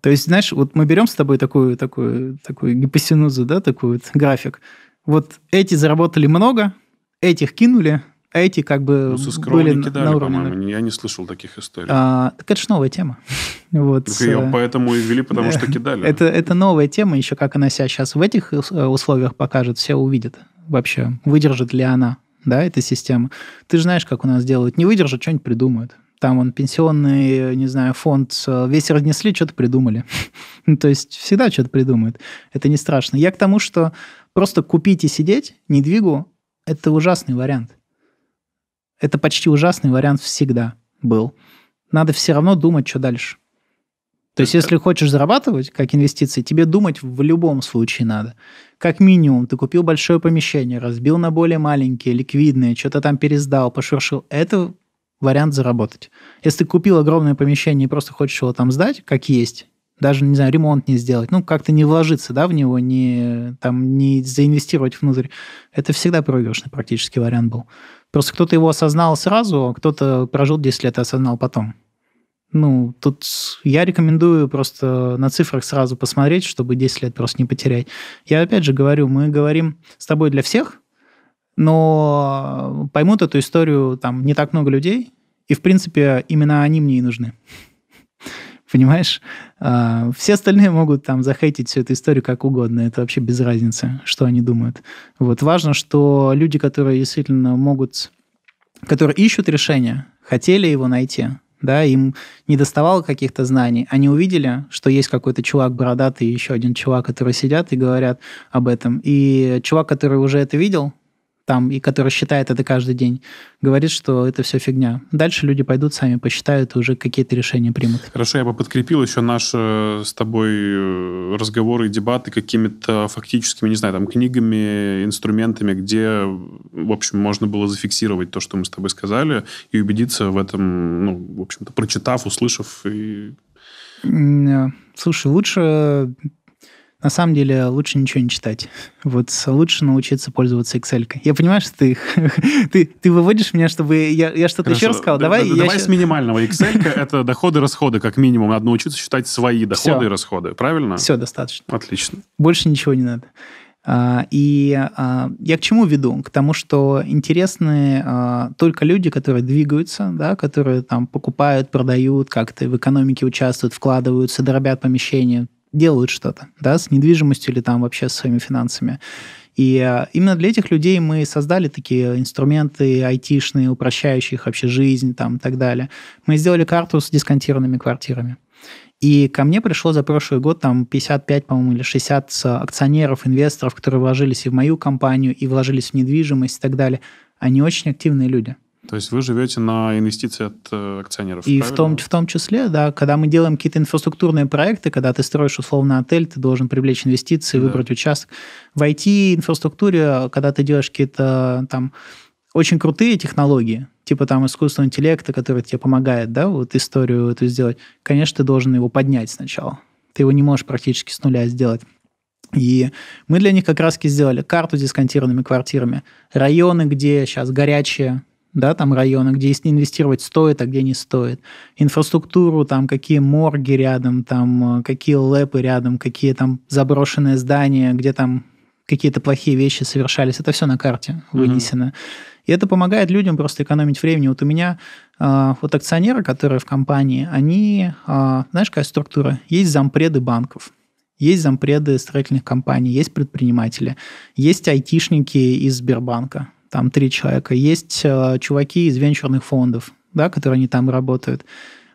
[SPEAKER 1] То есть, знаешь, вот мы берем с тобой такую, такую, такую гипотенузу, да, такой вот график вот эти заработали много, этих кинули, а эти как бы ну, были не кидали, на уровне. по-моему.
[SPEAKER 2] Я не слышал таких историй. А,
[SPEAKER 1] так это же новая тема. [laughs] вот. ее э, поэтому и ввели, потому что кидали. это, это новая тема, еще как она себя сейчас в этих э, условиях покажет, все увидят вообще, выдержит ли она, да, эта система. Ты же знаешь, как у нас делают. Не выдержат, что-нибудь придумают. Там он пенсионный, не знаю, фонд э, весь разнесли, что-то придумали. [laughs] Ну, то есть всегда что-то придумают. Это не страшно. Я к тому, что Просто купить и сидеть, не двигу, это ужасный вариант. Это почти ужасный вариант всегда был. Надо все равно думать, что дальше. То есть, если хочешь зарабатывать как инвестиции, тебе думать в любом случае надо. Как минимум, ты купил большое помещение, разбил на более маленькие, ликвидные, что-то там пересдал, пошуршил. Это вариант заработать. Если ты купил огромное помещение и просто хочешь его там сдать, как есть, даже, не знаю, ремонт не сделать, ну, как-то не вложиться, да, в него, не, там, не заинвестировать внутрь. Это всегда проигрышный практически вариант был. Просто кто-то его осознал сразу, а кто-то прожил 10 лет и осознал потом. Ну, тут я рекомендую просто на цифрах сразу посмотреть, чтобы 10 лет просто не потерять. Я опять же говорю, мы говорим с тобой для всех, но поймут эту историю там не так много людей, и, в принципе, именно они мне и нужны. Понимаешь? А, все остальные могут там захейтить всю эту историю как угодно. Это вообще без разницы, что они думают. Вот важно, что люди, которые действительно могут, которые ищут решение, хотели его найти, да, им не доставало каких-то знаний. Они увидели, что есть какой-то чувак бородатый и еще один чувак, которые сидят и говорят об этом. И чувак, который уже это видел, там, и который считает это каждый день, говорит, что это все фигня. Дальше люди пойдут сами, посчитают и уже какие-то решения примут.
[SPEAKER 2] Хорошо, я бы подкрепил еще наши э, с тобой э, разговоры и дебаты какими-то фактическими, не знаю, там, книгами, инструментами, где, в общем, можно было зафиксировать то, что мы с тобой сказали, и убедиться в этом, ну, в общем-то, прочитав, услышав и
[SPEAKER 1] э, Слушай, лучше на самом деле лучше ничего не читать. Вот лучше научиться пользоваться Excel. -кой. Я понимаю, что ты, [laughs] ты, ты выводишь меня, чтобы я, я что-то еще рассказал. Давай, да, я давай я... с
[SPEAKER 2] минимального Excel. Это [laughs] доходы-расходы, как минимум. Надо научиться считать свои доходы Все. и расходы. Правильно? Все, достаточно. Отлично.
[SPEAKER 1] Больше ничего не надо. А, и а, я к чему веду? К тому, что интересны а, только люди, которые двигаются, да, которые там покупают, продают, как-то в экономике участвуют, вкладываются, дробят помещения, делают что-то, да, с недвижимостью или там вообще с своими финансами. И э, именно для этих людей мы создали такие инструменты айтишные, упрощающие их вообще жизнь там, и так далее. Мы сделали карту с дисконтированными квартирами. И ко мне пришло за прошлый год там 55, по-моему, или 60 э, акционеров, инвесторов, которые вложились и в мою компанию, и вложились в недвижимость и так далее. Они очень активные люди.
[SPEAKER 2] То есть вы живете на инвестиции от э, акционеров. И в том,
[SPEAKER 1] в том числе, да, когда мы делаем какие-то инфраструктурные проекты, когда ты строишь условно отель, ты должен привлечь инвестиции, да. выбрать участок. В IT-инфраструктуре, когда ты делаешь какие-то там очень крутые технологии, типа там искусственного интеллекта, который тебе помогает, да, вот историю эту сделать, конечно, ты должен его поднять сначала. Ты его не можешь практически с нуля сделать. И мы для них как раз сделали карту с дисконтированными квартирами, районы, где сейчас горячие, да, там района, где если инвестировать стоит, а где не стоит. Инфраструктуру, там какие морги рядом, там э, какие лэпы рядом, какие там заброшенные здания, где там какие-то плохие вещи совершались. Это все на карте вынесено. Угу. И это помогает людям просто экономить времени. Вот у меня э, вот акционеры, которые в компании, они, э, знаешь, какая структура? Есть зампреды банков есть зампреды строительных компаний, есть предприниматели, есть айтишники из Сбербанка там три человека. Есть э, чуваки из венчурных фондов, да, которые они там работают.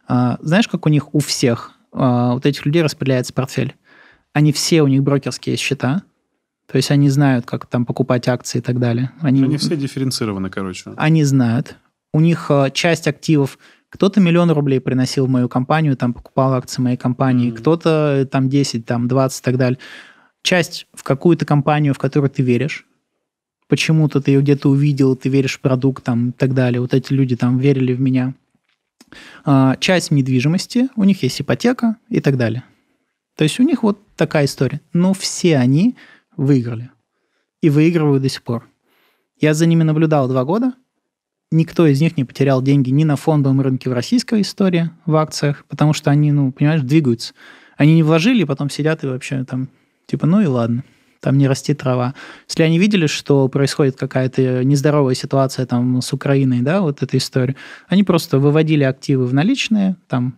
[SPEAKER 1] Э, знаешь, как у них у всех э, вот этих людей распределяется портфель? Они все, у них брокерские счета, то есть они знают, как там покупать акции и так далее. Они, они все
[SPEAKER 2] дифференцированы, короче.
[SPEAKER 1] Они знают. У них э, часть активов кто-то миллион рублей приносил в мою компанию, там покупал акции моей компании, mm-hmm. кто-то э, там 10, там 20 и так далее. Часть в какую-то компанию, в которую ты веришь, почему-то ты ее где-то увидел, ты веришь в продукт там, и так далее. Вот эти люди там верили в меня. А, часть недвижимости, у них есть ипотека и так далее. То есть у них вот такая история. Но все они выиграли. И выигрывают до сих пор. Я за ними наблюдал два года. Никто из них не потерял деньги ни на фондовом рынке в российской истории, в акциях, потому что они, ну, понимаешь, двигаются. Они не вложили, потом сидят и вообще там, типа, ну и ладно – там не расти трава. Если они видели, что происходит какая-то нездоровая ситуация там с Украиной, да, вот эта история, они просто выводили активы в наличные, там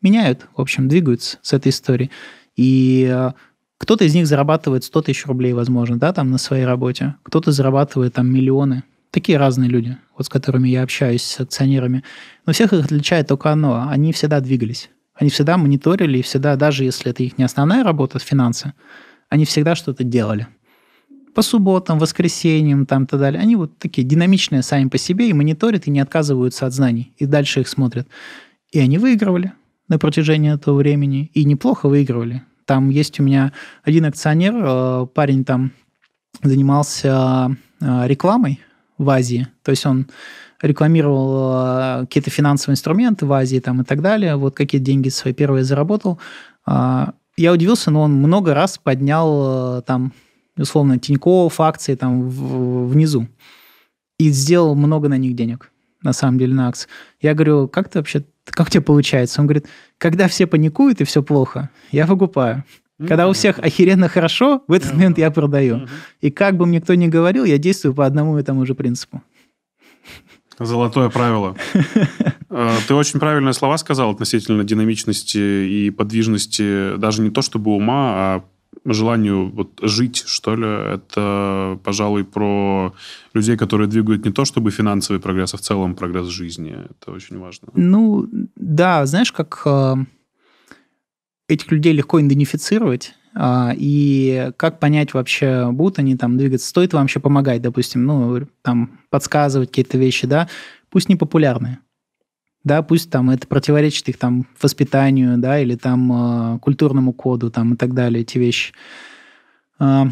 [SPEAKER 1] меняют, в общем, двигаются с этой историей. И э, кто-то из них зарабатывает 100 тысяч рублей, возможно, да, там на своей работе. Кто-то зарабатывает там миллионы. Такие разные люди, вот с которыми я общаюсь, с акционерами. Но всех их отличает только одно. Они всегда двигались. Они всегда мониторили, и всегда, даже если это их не основная работа, финансы, они всегда что-то делали. По субботам, воскресеньям, там, так далее. Они вот такие динамичные сами по себе и мониторят, и не отказываются от знаний, и дальше их смотрят. И они выигрывали на протяжении этого времени, и неплохо выигрывали. Там есть у меня один акционер, э, парень там занимался э, рекламой в Азии, то есть он рекламировал э, какие-то финансовые инструменты в Азии там и так далее, вот какие деньги свои первые заработал, а, я удивился, но он много раз поднял э, там, условно, Тинькофф акции там в, внизу и сделал много на них денег, на самом деле, на акции. Я говорю, как ты вообще, как у тебя получается? Он говорит, когда все паникуют и все плохо, я покупаю. Когда у всех охеренно хорошо, в этот момент я продаю. И как бы мне кто ни говорил, я действую по одному и тому же принципу.
[SPEAKER 2] Золотое правило. [laughs] Э, ты очень правильные слова сказал относительно динамичности и подвижности, даже не то чтобы ума, а желанию вот жить, что ли, это, пожалуй, про людей, которые двигают не то чтобы финансовый прогресс, а в целом прогресс жизни. Это очень важно.
[SPEAKER 1] Ну, да, знаешь, как э, этих людей легко идентифицировать, а, и как понять вообще, будут они там двигаться, стоит вам вообще помогать, допустим, ну, там, подсказывать какие-то вещи, да, пусть не популярные, да, пусть там это противоречит их там воспитанию, да, или там а, культурному коду, там, и так далее, эти вещи. А,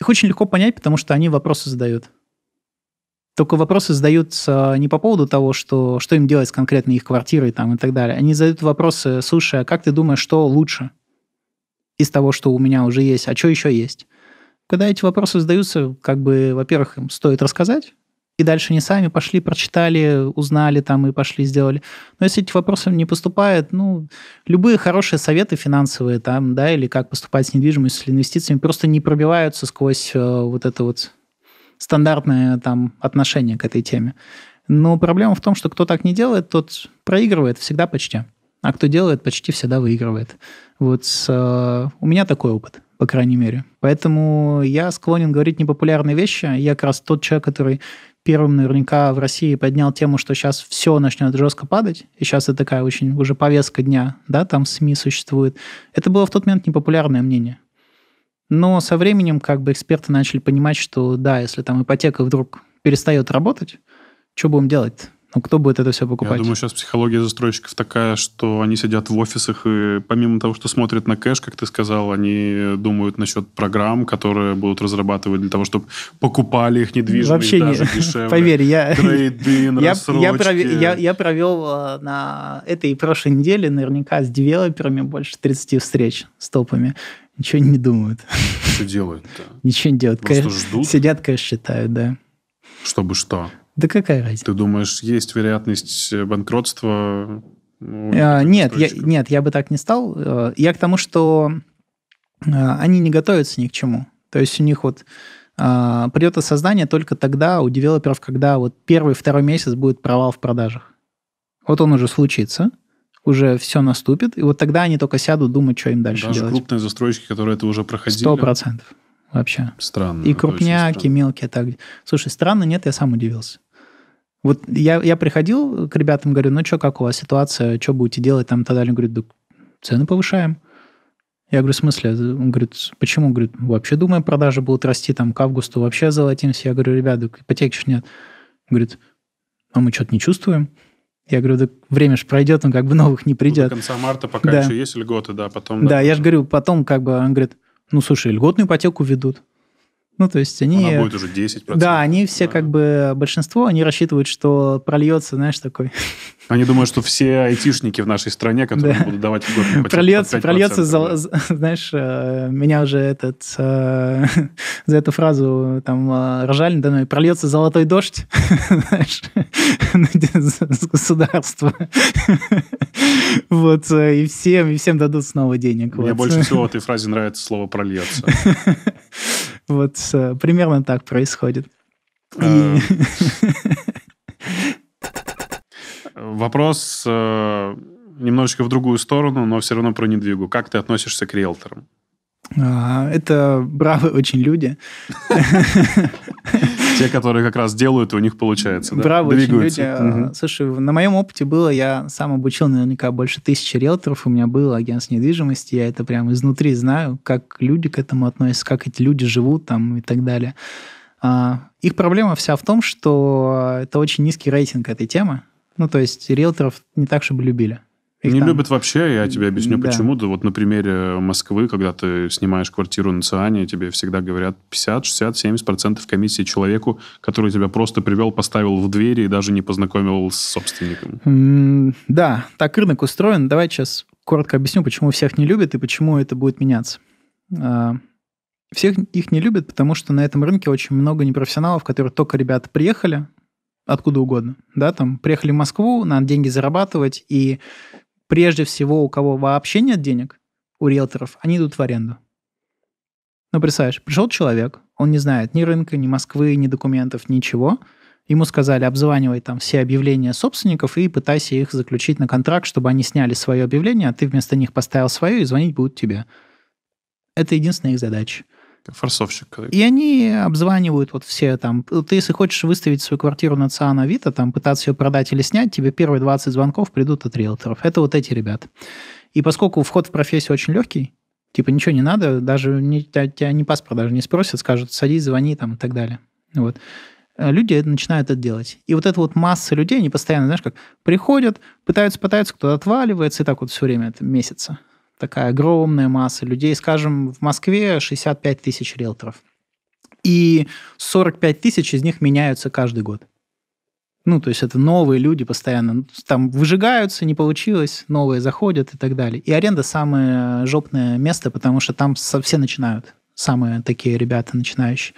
[SPEAKER 1] их очень легко понять, потому что они вопросы задают. Только вопросы задаются не по поводу того, что, что им делать с конкретной их квартирой там, и так далее. Они задают вопросы, слушай, а как ты думаешь, что лучше? из того, что у меня уже есть, а что еще есть. Когда эти вопросы задаются, как бы, во-первых, им стоит рассказать, и дальше не сами пошли, прочитали, узнали там и пошли, сделали. Но если эти вопросы не поступают, ну, любые хорошие советы финансовые там, да, или как поступать с недвижимостью, или инвестициями, просто не пробиваются сквозь э, вот это вот стандартное там отношение к этой теме. Но проблема в том, что кто так не делает, тот проигрывает всегда почти. А кто делает, почти всегда выигрывает. Вот с, э, у меня такой опыт, по крайней мере. Поэтому я склонен говорить непопулярные вещи. Я как раз тот человек, который первым наверняка в России поднял тему, что сейчас все начнет жестко падать, и сейчас это такая очень уже повестка дня, да, там СМИ существует. Это было в тот момент непопулярное мнение. Но со временем как бы эксперты начали понимать, что да, если там ипотека вдруг перестает работать, что будем делать? Ну кто будет это все покупать? Я
[SPEAKER 2] думаю, сейчас психология застройщиков такая, что они сидят в офисах, и помимо того, что смотрят на кэш, как ты сказал, они думают насчет программ, которые будут разрабатывать для того, чтобы покупали их недвижимость Вообще даже не... [laughs] дешевле. Поверь, я... Трейдин, [laughs] я, я, пров... я,
[SPEAKER 1] я провел э, на этой и прошлой неделе наверняка с девелоперами больше 30 встреч с топами. Ничего не думают. Что делают-то? [laughs] Ничего не делают. кэш... ждут? Сидят, кэш считают, да.
[SPEAKER 2] Чтобы что?
[SPEAKER 1] Да какая разница?
[SPEAKER 2] Ты думаешь, есть вероятность э, банкротства? Ну, а, нет, я,
[SPEAKER 1] нет, я бы так не стал. Э, я к тому, что э, они не готовятся ни к чему. То есть у них вот придет осознание только тогда у девелоперов, когда вот первый, второй месяц будет провал в продажах. Вот он уже случится, уже все наступит, и вот тогда они только сядут думать, что им дальше Даже делать. крупные
[SPEAKER 2] застройщики, которые это уже проходили? Сто процентов вообще. Странно. И крупняки, странно.
[SPEAKER 1] мелкие так. Слушай, странно, нет, я сам удивился. Вот я, я приходил к ребятам, говорю, ну что, как у вас ситуация, что будете делать там и так далее. Он говорит, да цены повышаем. Я говорю, в смысле? Он говорит, почему? Он говорит, вообще думаю, продажи будут расти там к августу, вообще золотимся. Я говорю, ребята, ипотеки нет. Он говорит, а мы что-то не чувствуем. Я говорю, да время же пройдет, он как бы новых не придет. Ну, до конца
[SPEAKER 2] марта пока да. еще есть льготы, да, потом... Да, да я же
[SPEAKER 1] говорю, потом как бы, он говорит, ну, слушай, льготную ипотеку ведут. Ну, то есть они... Она будет уже
[SPEAKER 2] 10%. Да,
[SPEAKER 1] они все да. как бы, большинство, они рассчитывают, что прольется, знаешь, такой... [laughs]
[SPEAKER 2] Они думают, что все айтишники в нашей стране, которые да. будут давать в год по Прольется, прольется, да.
[SPEAKER 1] [laughs] знаешь, э, меня уже этот, э, [laughs] за эту фразу там э, ржали надо мной, прольется золотой дождь, знаешь, государство вот, э, и всем, и всем дадут снова денег. Мне вот. больше всего в этой фразе
[SPEAKER 2] нравится слово «прольется».
[SPEAKER 1] Вот э, примерно так происходит. Э,
[SPEAKER 2] [laughs] вопрос э, немножечко в другую сторону, но все равно про недвигу. Как ты относишься к риэлторам?
[SPEAKER 1] А, это бравые очень люди. [laughs]
[SPEAKER 2] Те, которые как раз делают, у них получается. Бравые очень люди. А,
[SPEAKER 1] слушай, на моем опыте было, я сам обучил наверняка больше тысячи риэлторов, у меня было агентство недвижимости, я это прям изнутри знаю, как люди к этому относятся, как эти люди живут там и так далее. А, их проблема вся в том, что это очень низкий рейтинг этой темы. Ну, то есть риэлторов не так, чтобы любили. Их не там... любят
[SPEAKER 2] вообще, я тебе объясню, да. почему. Да вот на примере э, Москвы, когда ты снимаешь квартиру на Циане, тебе всегда говорят 50, 60, 70 процентов комиссии человеку, который тебя просто привел, поставил в двери и даже не познакомил с собственником.
[SPEAKER 1] да, так рынок устроен. Давай сейчас коротко объясню, почему всех не любят и почему это будет меняться. А, всех их не любят, потому что на этом рынке очень много непрофессионалов, которые только ребята приехали, откуда угодно, да, там приехали в Москву, надо деньги зарабатывать, и прежде всего, у кого вообще нет денег, у риэлторов, они идут в аренду. Ну, представляешь, пришел человек, он не знает ни рынка, ни Москвы, ни документов, ничего. Ему сказали, обзванивай там все объявления собственников и пытайся их заключить на контракт, чтобы они сняли свое объявление, а ты вместо них поставил свое и звонить будут тебе. Это единственная их задача
[SPEAKER 2] форсовщик.
[SPEAKER 1] И они обзванивают вот все там. Ты, если хочешь выставить свою квартиру на ЦИАН Авито, там пытаться ее продать или снять, тебе первые 20 звонков придут от риэлторов. Это вот эти ребята. И поскольку вход в профессию очень легкий, типа ничего не надо, даже не, тебя не паспорт даже не спросят, скажут, садись, звони там и так далее. Вот. Э, люди начинают это делать. И вот эта вот масса людей, они постоянно, знаешь, как приходят, пытаются, пытаются, кто-то отваливается, и так вот все время это месяца такая огромная масса людей. Скажем, в Москве 65 тысяч риэлторов. И 45 тысяч из них меняются каждый год. Ну, то есть это новые люди постоянно там выжигаются, не получилось, новые заходят и так далее. И аренда самое жопное место, потому что там со, все начинают, самые такие ребята начинающие.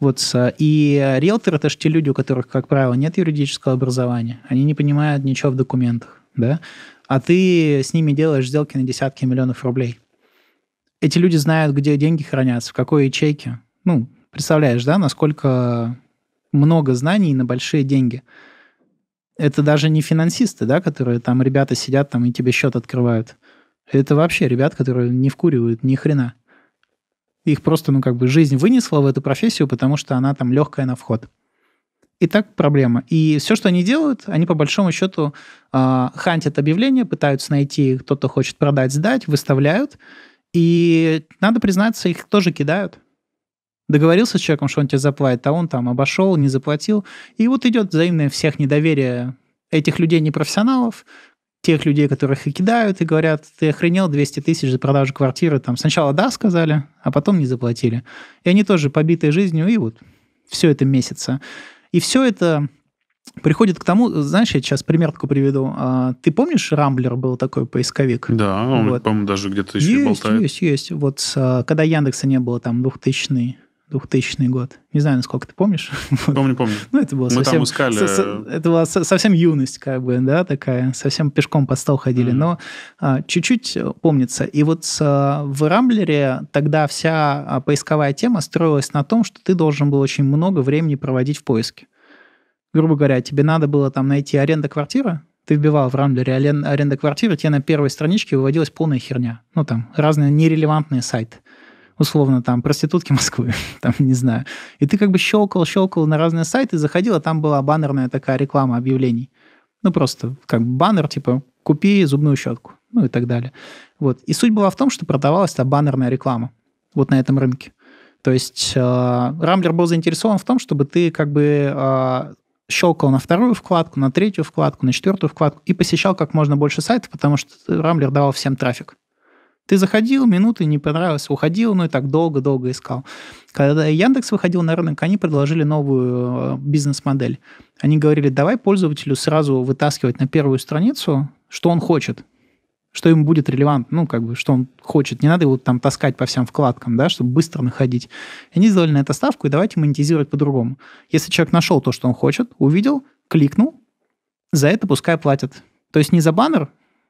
[SPEAKER 1] Вот. И риэлторы – это же те люди, у которых, как правило, нет юридического образования. Они не понимают ничего в документах. Да? а ты с ними делаешь сделки на десятки миллионов рублей. Эти люди знают, где деньги хранятся, в какой ячейке. Ну, представляешь, да, насколько много знаний на большие деньги. Это даже не финансисты, да, которые там ребята сидят там и тебе счет открывают. Это вообще ребят, которые не вкуривают ни хрена. Их просто, ну, как бы жизнь вынесла в эту профессию, потому что она там легкая на вход и так проблема. И все, что они делают, они по большому счету э, хантят объявления, пытаются найти, кто-то хочет продать, сдать, выставляют. И надо признаться, их тоже кидают. Договорился с человеком, что он тебе заплатит, а он там обошел, не заплатил. И вот идет взаимное всех недоверие этих людей непрофессионалов, тех людей, которых и кидают, и говорят, ты охренел 200 тысяч за продажу квартиры. Там сначала да сказали, а потом не заплатили. И они тоже побитые жизнью, и вот все это месяца. И все это приходит к тому, знаешь, я сейчас пример такой приведу. А, ты помнишь, Рамблер был такой поисковик? Да, он, вот.
[SPEAKER 2] по-моему, даже где-то еще есть, болтает.
[SPEAKER 1] Есть, есть. Вот а, когда Яндекса не было, там, 2000 2000 год. Не знаю, насколько ты помнишь. [laughs] Помню, помню. Ну, это было Мы совсем... там искали... Со, со, это была со, совсем юность, как бы, да, такая. Совсем пешком под стол ходили. Mm-hmm. Но а, чуть-чуть э, помнится. И вот а, в Рамблере тогда вся а, поисковая тема строилась на том, что ты должен был очень много времени проводить в поиске. Грубо говоря, тебе надо было там найти аренда квартиры, ты вбивал в Рамблере аренда квартиры, тебе на первой страничке выводилась полная херня. Ну, там, разные нерелевантные сайты условно, там, проститутки Москвы, [laughs] там, не знаю. И ты как бы щелкал, щелкал на разные сайты, заходил, а там была баннерная такая реклама объявлений. Ну, просто как баннер, типа, купи зубную щетку, ну и так далее. Вот. И суть была в том, что продавалась та баннерная реклама вот на этом рынке. То есть э, Рамблер был заинтересован в том, чтобы ты как бы э, щелкал на вторую вкладку, на третью вкладку, на четвертую вкладку и посещал как можно больше сайтов, потому что Рамблер давал всем трафик. Ты заходил, минуты не понравилось, уходил, ну и так долго-долго искал. Когда Яндекс выходил на рынок, они предложили новую э, бизнес-модель. Они говорили, давай пользователю сразу вытаскивать на первую страницу, что он хочет, что ему будет релевантно, ну, как бы, что он хочет. Не надо его там таскать по всем вкладкам, да, чтобы быстро находить. они сделали на это ставку, и давайте монетизировать по-другому. Если человек нашел то, что он хочет, увидел, кликнул, за это пускай платят. То есть не за баннер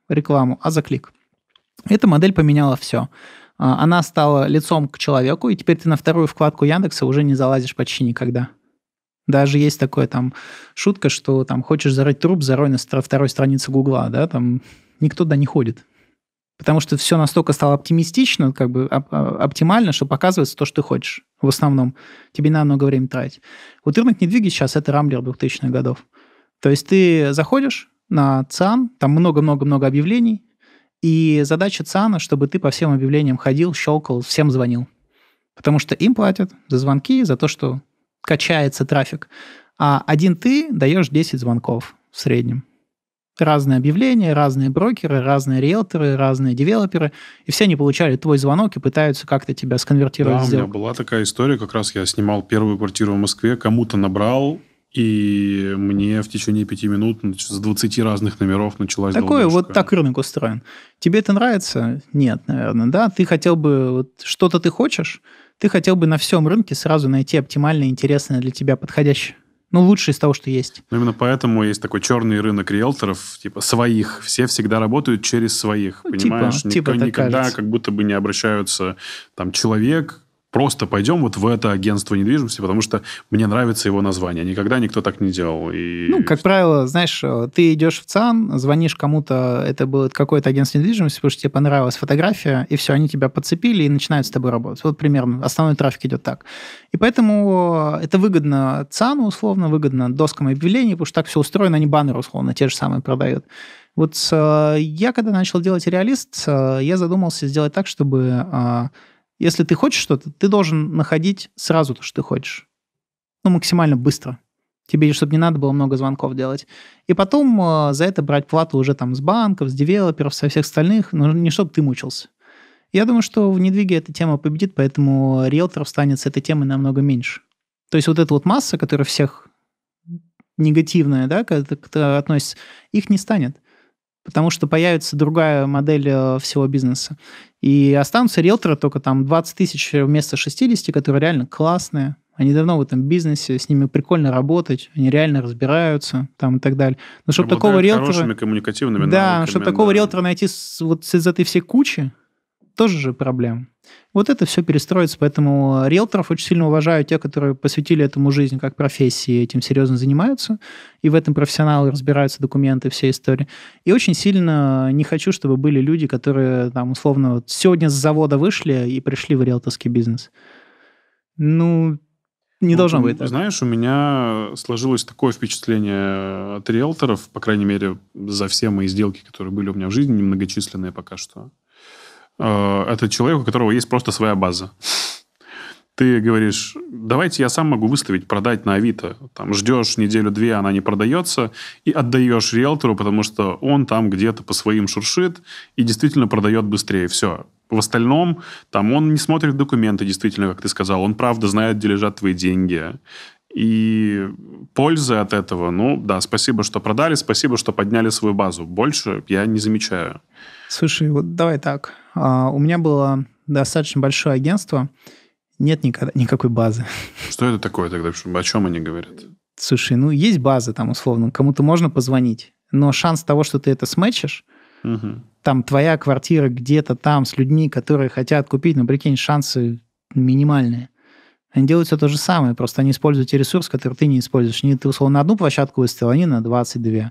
[SPEAKER 1] рекламу, а за клик. Эта модель поменяла все. А, она стала лицом к человеку, и теперь ты на вторую вкладку Яндекса уже не залазишь почти никогда. Даже есть такая там шутка, что там хочешь зарыть труп, зарой на второй странице Гугла, да, там никто туда не ходит. Потому что все настолько стало оптимистично, как бы оп- а, оптимально, что показывается то, что ты хочешь в основном. Тебе надо много времени тратить. Вот рынок недвиги сейчас это Рамблер 2000-х годов. То есть ты заходишь на ЦАН, там много-много-много объявлений, и задача ЦАНа, чтобы ты по всем объявлениям ходил, щелкал, всем звонил. Потому что им платят за звонки, за то, что качается трафик. А один ты даешь 10 звонков в среднем. Разные объявления, разные брокеры, разные риэлторы, разные девелоперы. И все они получали твой звонок и пытаются как-то тебя сконвертировать. Да, у меня
[SPEAKER 2] была такая история, как раз я снимал первую квартиру в Москве, кому-то набрал, и мне в течение пяти минут с 20 разных номеров началась Такое, долбежка. вот так
[SPEAKER 1] рынок устроен. Тебе это нравится? Нет, наверное, да? Ты хотел бы, вот, что-то ты хочешь, ты хотел бы на всем рынке сразу найти оптимально интересное для тебя подходящее. Ну, лучше из того, что есть.
[SPEAKER 2] Ну, именно поэтому есть такой черный рынок риэлторов, типа своих. Все всегда работают через своих, ну, типа, понимаешь? Типа, Ник- типа никогда кажется. как будто бы не обращаются там человек просто пойдем вот в это агентство недвижимости, потому что мне нравится его название. Никогда никто так не делал. И... Ну,
[SPEAKER 1] как правило, знаешь, э, ты идешь в ЦАН, звонишь кому-то, это было какое-то агентство недвижимости, потому что тебе понравилась фотография, и все, они тебя подцепили и начинают с тобой работать. Вот примерно основной трафик идет так. И поэтому э, это выгодно ЦАНу, условно, выгодно доскам объявлений, потому что так все устроено, они баннеры, условно, те же самые продают. Вот э, я, когда начал делать реалист, я задумался сделать так, чтобы если ты хочешь что-то, ты должен находить сразу то, что ты хочешь. Ну, максимально быстро. Тебе, чтобы не надо было много звонков делать. И потом э, за это брать плату уже там с банков, с девелоперов, со всех остальных, но ну, не чтобы ты мучился. Я думаю, что в недвиге эта тема победит, поэтому риэлторов станет с этой темой намного меньше. То есть вот эта вот масса, которая всех негативная, да, как-то относится, их не станет, потому что появится другая модель э, всего бизнеса. И останутся риэлторы только там 20 тысяч вместо 60, которые реально классные. Они давно в этом бизнесе, с ними прикольно работать, они реально разбираются там и так далее. Но чтобы такого риэлтора... хорошими
[SPEAKER 2] коммуникативными Да, чтобы такого да.
[SPEAKER 1] риэлтора найти с, вот из этой всей кучи, тоже же проблем Вот это все перестроится, поэтому э, риэлторов очень сильно уважаю, те, которые посвятили этому жизнь как профессии, этим серьезно занимаются, и в этом профессионалы разбираются, документы, все истории. И очень сильно не хочу, чтобы были люди, которые там условно вот сегодня с завода вышли и пришли в риэлторский бизнес. Ну, не ну, должно быть.
[SPEAKER 2] Так. Знаешь, у меня сложилось такое впечатление э, от риэлторов, по крайней мере, за все мои сделки, которые были у меня в жизни, немногочисленные пока что, Э, это человек, у которого есть просто своя база. Ты говоришь, давайте я сам могу выставить, продать на Авито. Там ждешь неделю-две, она не продается, и отдаешь риэлтору, потому что он там где-то по своим шуршит и действительно продает быстрее. Все. В остальном, там он не смотрит документы, действительно, как ты сказал. Он правда знает, где лежат твои деньги. И пользы от этого, ну да, спасибо, что продали, спасибо, что подняли свою базу. Больше я не замечаю.
[SPEAKER 1] Слушай, вот давай так. А, у меня было достаточно большое агентство, нет никогда, никакой базы. Что
[SPEAKER 2] это такое тогда? О чем они говорят?
[SPEAKER 1] Слушай, ну есть база там условно, кому-то можно позвонить, но шанс того, что ты это сметчишь, угу. там твоя квартира где-то там с людьми, которые хотят купить, ну прикинь, шансы минимальные. Они делают все то же самое, просто они используют те ресурсы, которые ты не используешь. Не ты, условно, на одну площадку выставил, они на 22.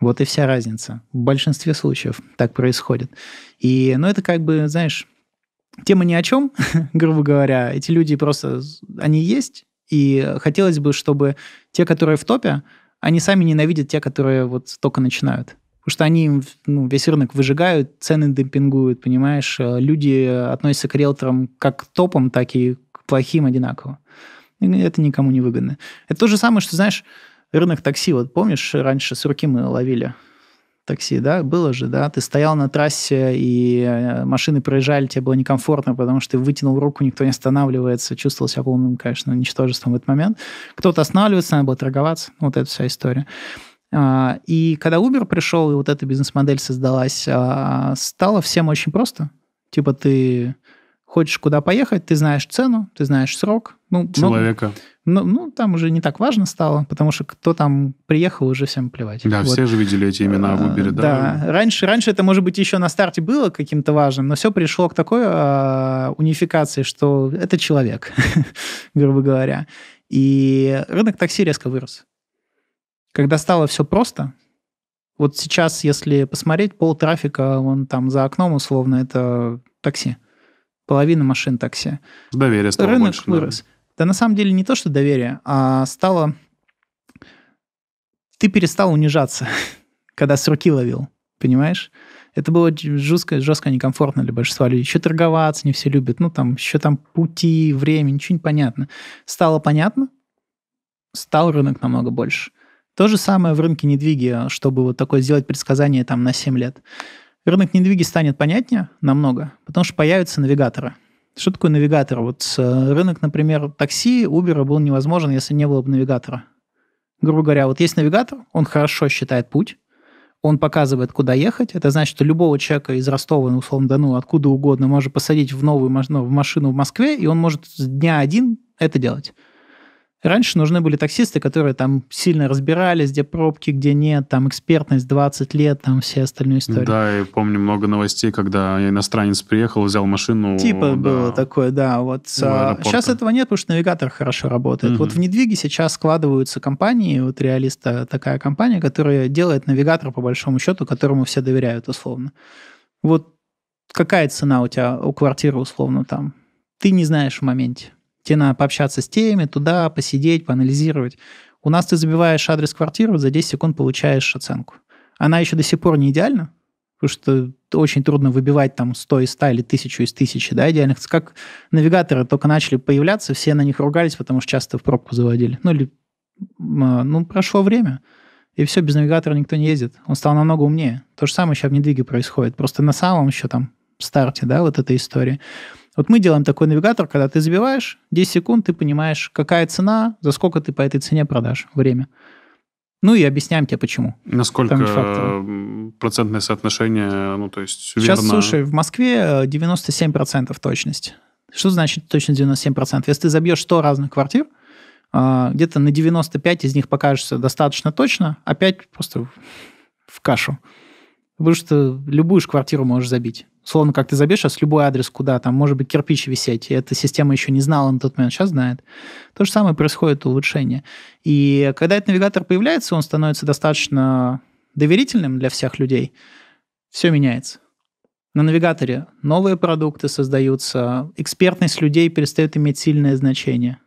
[SPEAKER 1] Вот и вся разница. В большинстве случаев так происходит. И, ну, это как бы, знаешь, тема ни о чем, [laughs] грубо говоря. Эти люди просто, они есть, и хотелось бы, чтобы те, которые в топе, они сами ненавидят те, которые вот только начинают. Потому что они ну, весь рынок выжигают, цены демпингуют, понимаешь? Люди относятся к риэлторам как к топам, так и к плохим одинаково. И это никому не выгодно. Это то же самое, что, знаешь, рынок такси, вот помнишь, раньше с руки мы ловили такси, да, было же, да, ты стоял на трассе, и э, машины проезжали, тебе было некомфортно, потому что ты вытянул руку, никто не останавливается, чувствовал себя полным, конечно, ничтожеством в этот момент. Кто-то останавливается, надо было торговаться, вот эта вся история. А, и когда Uber пришел, и вот эта бизнес-модель создалась, а, стало всем очень просто. Типа ты хочешь куда поехать, ты знаешь цену, ты знаешь срок. Ну, Человека. Ну, ну, там уже не так важно стало, потому что кто там приехал, уже всем плевать. Да, вот. все же
[SPEAKER 2] видели эти имена в Uber, а, да?
[SPEAKER 1] Да, раньше, раньше это, может быть, еще на старте было каким-то важным, но все пришло к такой э, унификации, что это человек, [laughs] грубо говоря. И рынок такси резко вырос. Когда стало все просто, вот сейчас, если посмотреть, пол трафика, вон там за окном условно, это такси половина машин такси.
[SPEAKER 2] Доверие стало Рынок больше, вырос.
[SPEAKER 1] Да. да на самом деле не то, что доверие, а стало... Ты перестал унижаться, [laughs] когда с руки ловил, понимаешь? Это было жестко, жестко некомфортно для большинства людей. Еще торговаться не все любят. Ну, там, еще там пути, время, ничего не понятно. Стало понятно, стал рынок намного больше. То же самое в рынке недвиги, а, чтобы вот такое сделать предсказание там на 7 лет. Рынок недвиги станет понятнее намного, потому что появятся навигаторы. Что такое навигатор? Вот э, рынок, например, такси, Uber был невозможен, если не было бы навигатора. Грубо говоря, вот есть навигатор, он хорошо считает путь, он показывает, куда ехать. Это значит, что любого человека из Ростова, ну, условно, да, ну, откуда угодно, может посадить в новую ну, в машину в Москве, и он может с дня один это делать. Раньше нужны были таксисты, которые там сильно разбирались, где пробки, где нет, там экспертность 20 лет, там все остальные истории.
[SPEAKER 2] Да, и помню много новостей, когда иностранец приехал, взял машину. Типа да, было
[SPEAKER 1] такое, да. Вот. Сейчас а, этого нет, потому что навигатор хорошо работает. Угу. Вот в недвиге сейчас складываются компании, вот реалиста такая компания, которая делает навигатор, по большому счету, которому все доверяют условно. Вот какая цена у тебя у квартиры условно там? Ты не знаешь в моменте. Тебе надо пообщаться с теми, туда посидеть, поанализировать. У нас ты забиваешь адрес квартиры, за 10 секунд получаешь оценку. Она еще до сих пор не идеальна, потому что очень трудно выбивать там 100 из 100 или 1000 из 1000 да, идеальных. Как навигаторы только начали появляться, все на них ругались, потому что часто в пробку заводили. Ну, или, а, ну прошло время, и все, без навигатора никто не ездит. Он стал намного умнее. То же самое сейчас в недвиге происходит. Просто на самом еще там старте, да, вот эта история вот мы делаем такой навигатор, когда ты забиваешь 10 секунд, ты понимаешь, какая цена, за сколько ты по этой цене продашь время. Ну и объясняем тебе, почему. Насколько
[SPEAKER 2] процентное соотношение, ну то есть Сейчас, слушай, в
[SPEAKER 1] Москве 97% э, точность. Что значит точность 97%? Если ты забьешь 100 разных квартир, а, где-то на 95 из них покажется достаточно точно, а а просто в кашу. Потому что любую же квартиру можешь забить словно как ты забьешь сейчас любой адрес куда, там может быть кирпич висеть, и эта система еще не знала на тот момент, сейчас знает. То же самое происходит улучшение. И когда этот навигатор появляется, он становится достаточно доверительным для всех людей, все меняется. На навигаторе новые продукты создаются, экспертность людей перестает иметь сильное значение –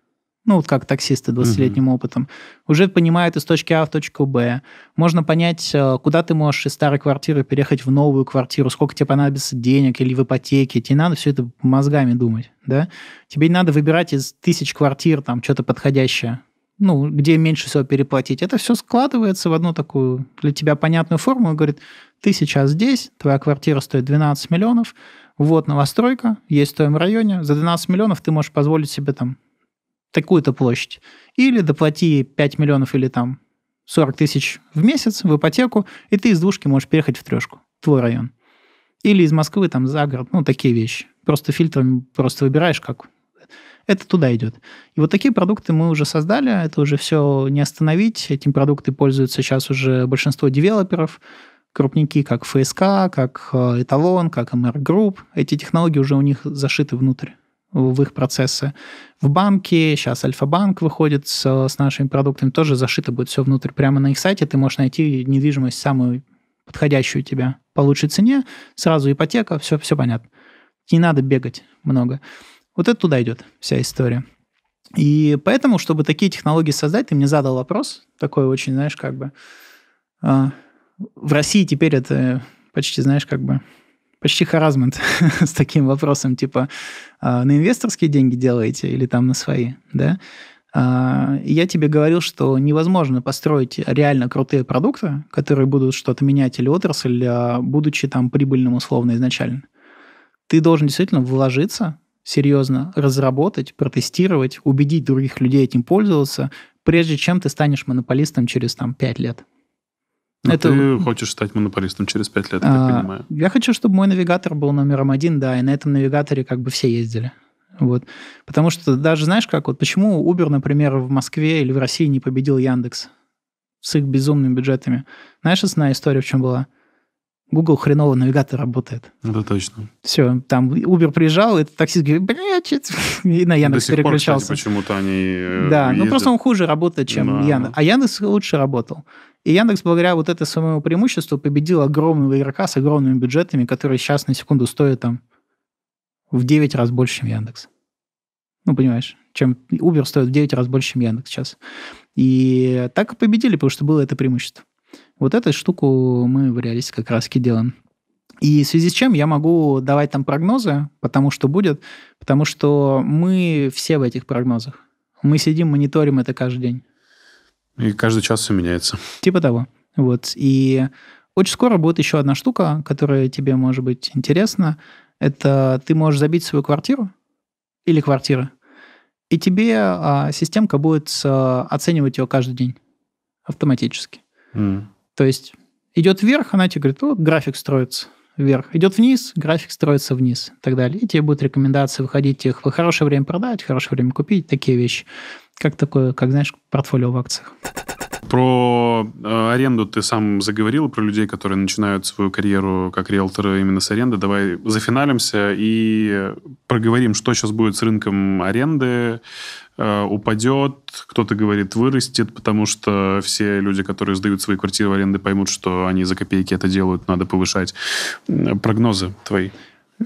[SPEAKER 1] ну вот как таксисты 20-летним угу. опытом, уже понимают из точки А в точку Б. Можно понять, э, куда ты можешь из старой квартиры переехать в новую квартиру, сколько тебе понадобится денег или в ипотеке. Тебе надо все это мозгами думать, да? Тебе не надо выбирать из тысяч квартир там что-то подходящее ну, где меньше всего переплатить. Это все складывается в одну такую для тебя понятную форму и говорит, ты сейчас здесь, твоя квартира стоит 12 миллионов, вот новостройка, есть в твоем районе, за 12 миллионов ты можешь позволить себе там такую-то площадь. Или доплати 5 миллионов или там 40 тысяч в месяц в ипотеку, и ты из двушки можешь переехать в трешку, твой район. Или из Москвы там за город, ну, такие вещи. Просто фильтрами просто выбираешь, как это туда идет. И вот такие продукты мы уже создали, это уже все не остановить. Этим продукты пользуются сейчас уже большинство девелоперов, крупники, как ФСК, как э, Эталон, как МР Групп. Эти технологии уже у них зашиты внутрь в их процессы. В банке, сейчас Альфа-банк выходит с, с нашими продуктами, тоже зашито будет все внутрь прямо на их сайте. Ты можешь найти недвижимость самую подходящую тебе по лучшей цене, сразу ипотека, все, все понятно. Не надо бегать много. Вот это туда идет вся история. И поэтому, чтобы такие технологии создать, ты мне задал вопрос, такой очень, знаешь, как бы... Э, в России теперь это почти, знаешь, как бы почти харазмент [laughs] с таким вопросом, типа, «А, на инвесторские деньги делаете или там на свои, да? А, я тебе говорил, что невозможно построить реально крутые продукты, которые будут что-то менять или отрасль, а, будучи там прибыльным условно изначально. Ты должен действительно вложиться, серьезно разработать, протестировать, убедить других людей этим пользоваться, прежде чем ты станешь монополистом через там 5 лет. Но ну, это...
[SPEAKER 2] ты хочешь стать монополистом через пять лет, я а, понимаю.
[SPEAKER 1] Я хочу, чтобы мой навигатор был номером один, да, и на этом навигаторе как бы все ездили. Вот. Потому что даже знаешь как, вот почему Uber, например, в Москве или в России не победил Яндекс с их безумными бюджетами? Знаешь, основная история в чем была? Google хреново навигатор работает.
[SPEAKER 2] Это точно.
[SPEAKER 1] Все, там Uber приезжал, этот таксист говорит, блядь, [laughs] и на Яндекс До сих переключался. Пор,
[SPEAKER 2] кстати, почему-то они э, Да, ну, ездят. ну просто он
[SPEAKER 1] хуже работает, чем да. Яндекс. А Яндекс лучше работал. И Яндекс, благодаря вот это своему преимуществу, победил огромного игрока с огромными бюджетами, которые сейчас на секунду стоят там в 9 раз больше, чем Яндекс. Ну, понимаешь, чем Uber стоит в 9 раз больше, чем Яндекс сейчас. И так и победили, потому что было это преимущество. Вот эту штуку мы в реалисте как раз и делаем. И в связи с чем я могу давать там прогнозы, потому что будет, потому что мы все в этих прогнозах. Мы сидим, мониторим это каждый день.
[SPEAKER 2] И каждый час все меняется.
[SPEAKER 1] Типа того. Вот. И очень скоро будет еще одна штука, которая тебе может быть интересна. Это ты можешь забить свою квартиру или квартиры, и тебе а, системка будет а, оценивать ее каждый день автоматически. Mm. То есть идет вверх, она тебе говорит, вот график строится вверх. Идет вниз, график строится вниз и так далее. И тебе будут рекомендации выходить их в хорошее время продать, в хорошее время купить, такие вещи. Как такое, как знаешь, портфолио в акциях.
[SPEAKER 2] Про э, аренду ты сам заговорил, про людей, которые начинают свою карьеру как риэлторы именно с аренды. Давай зафиналимся и э, проговорим, что сейчас будет с рынком аренды, Э, упадет, кто-то говорит вырастет, потому что все люди, которые сдают свои квартиры в аренды, поймут, что они за копейки это делают, надо повышать. Прогнозы твои?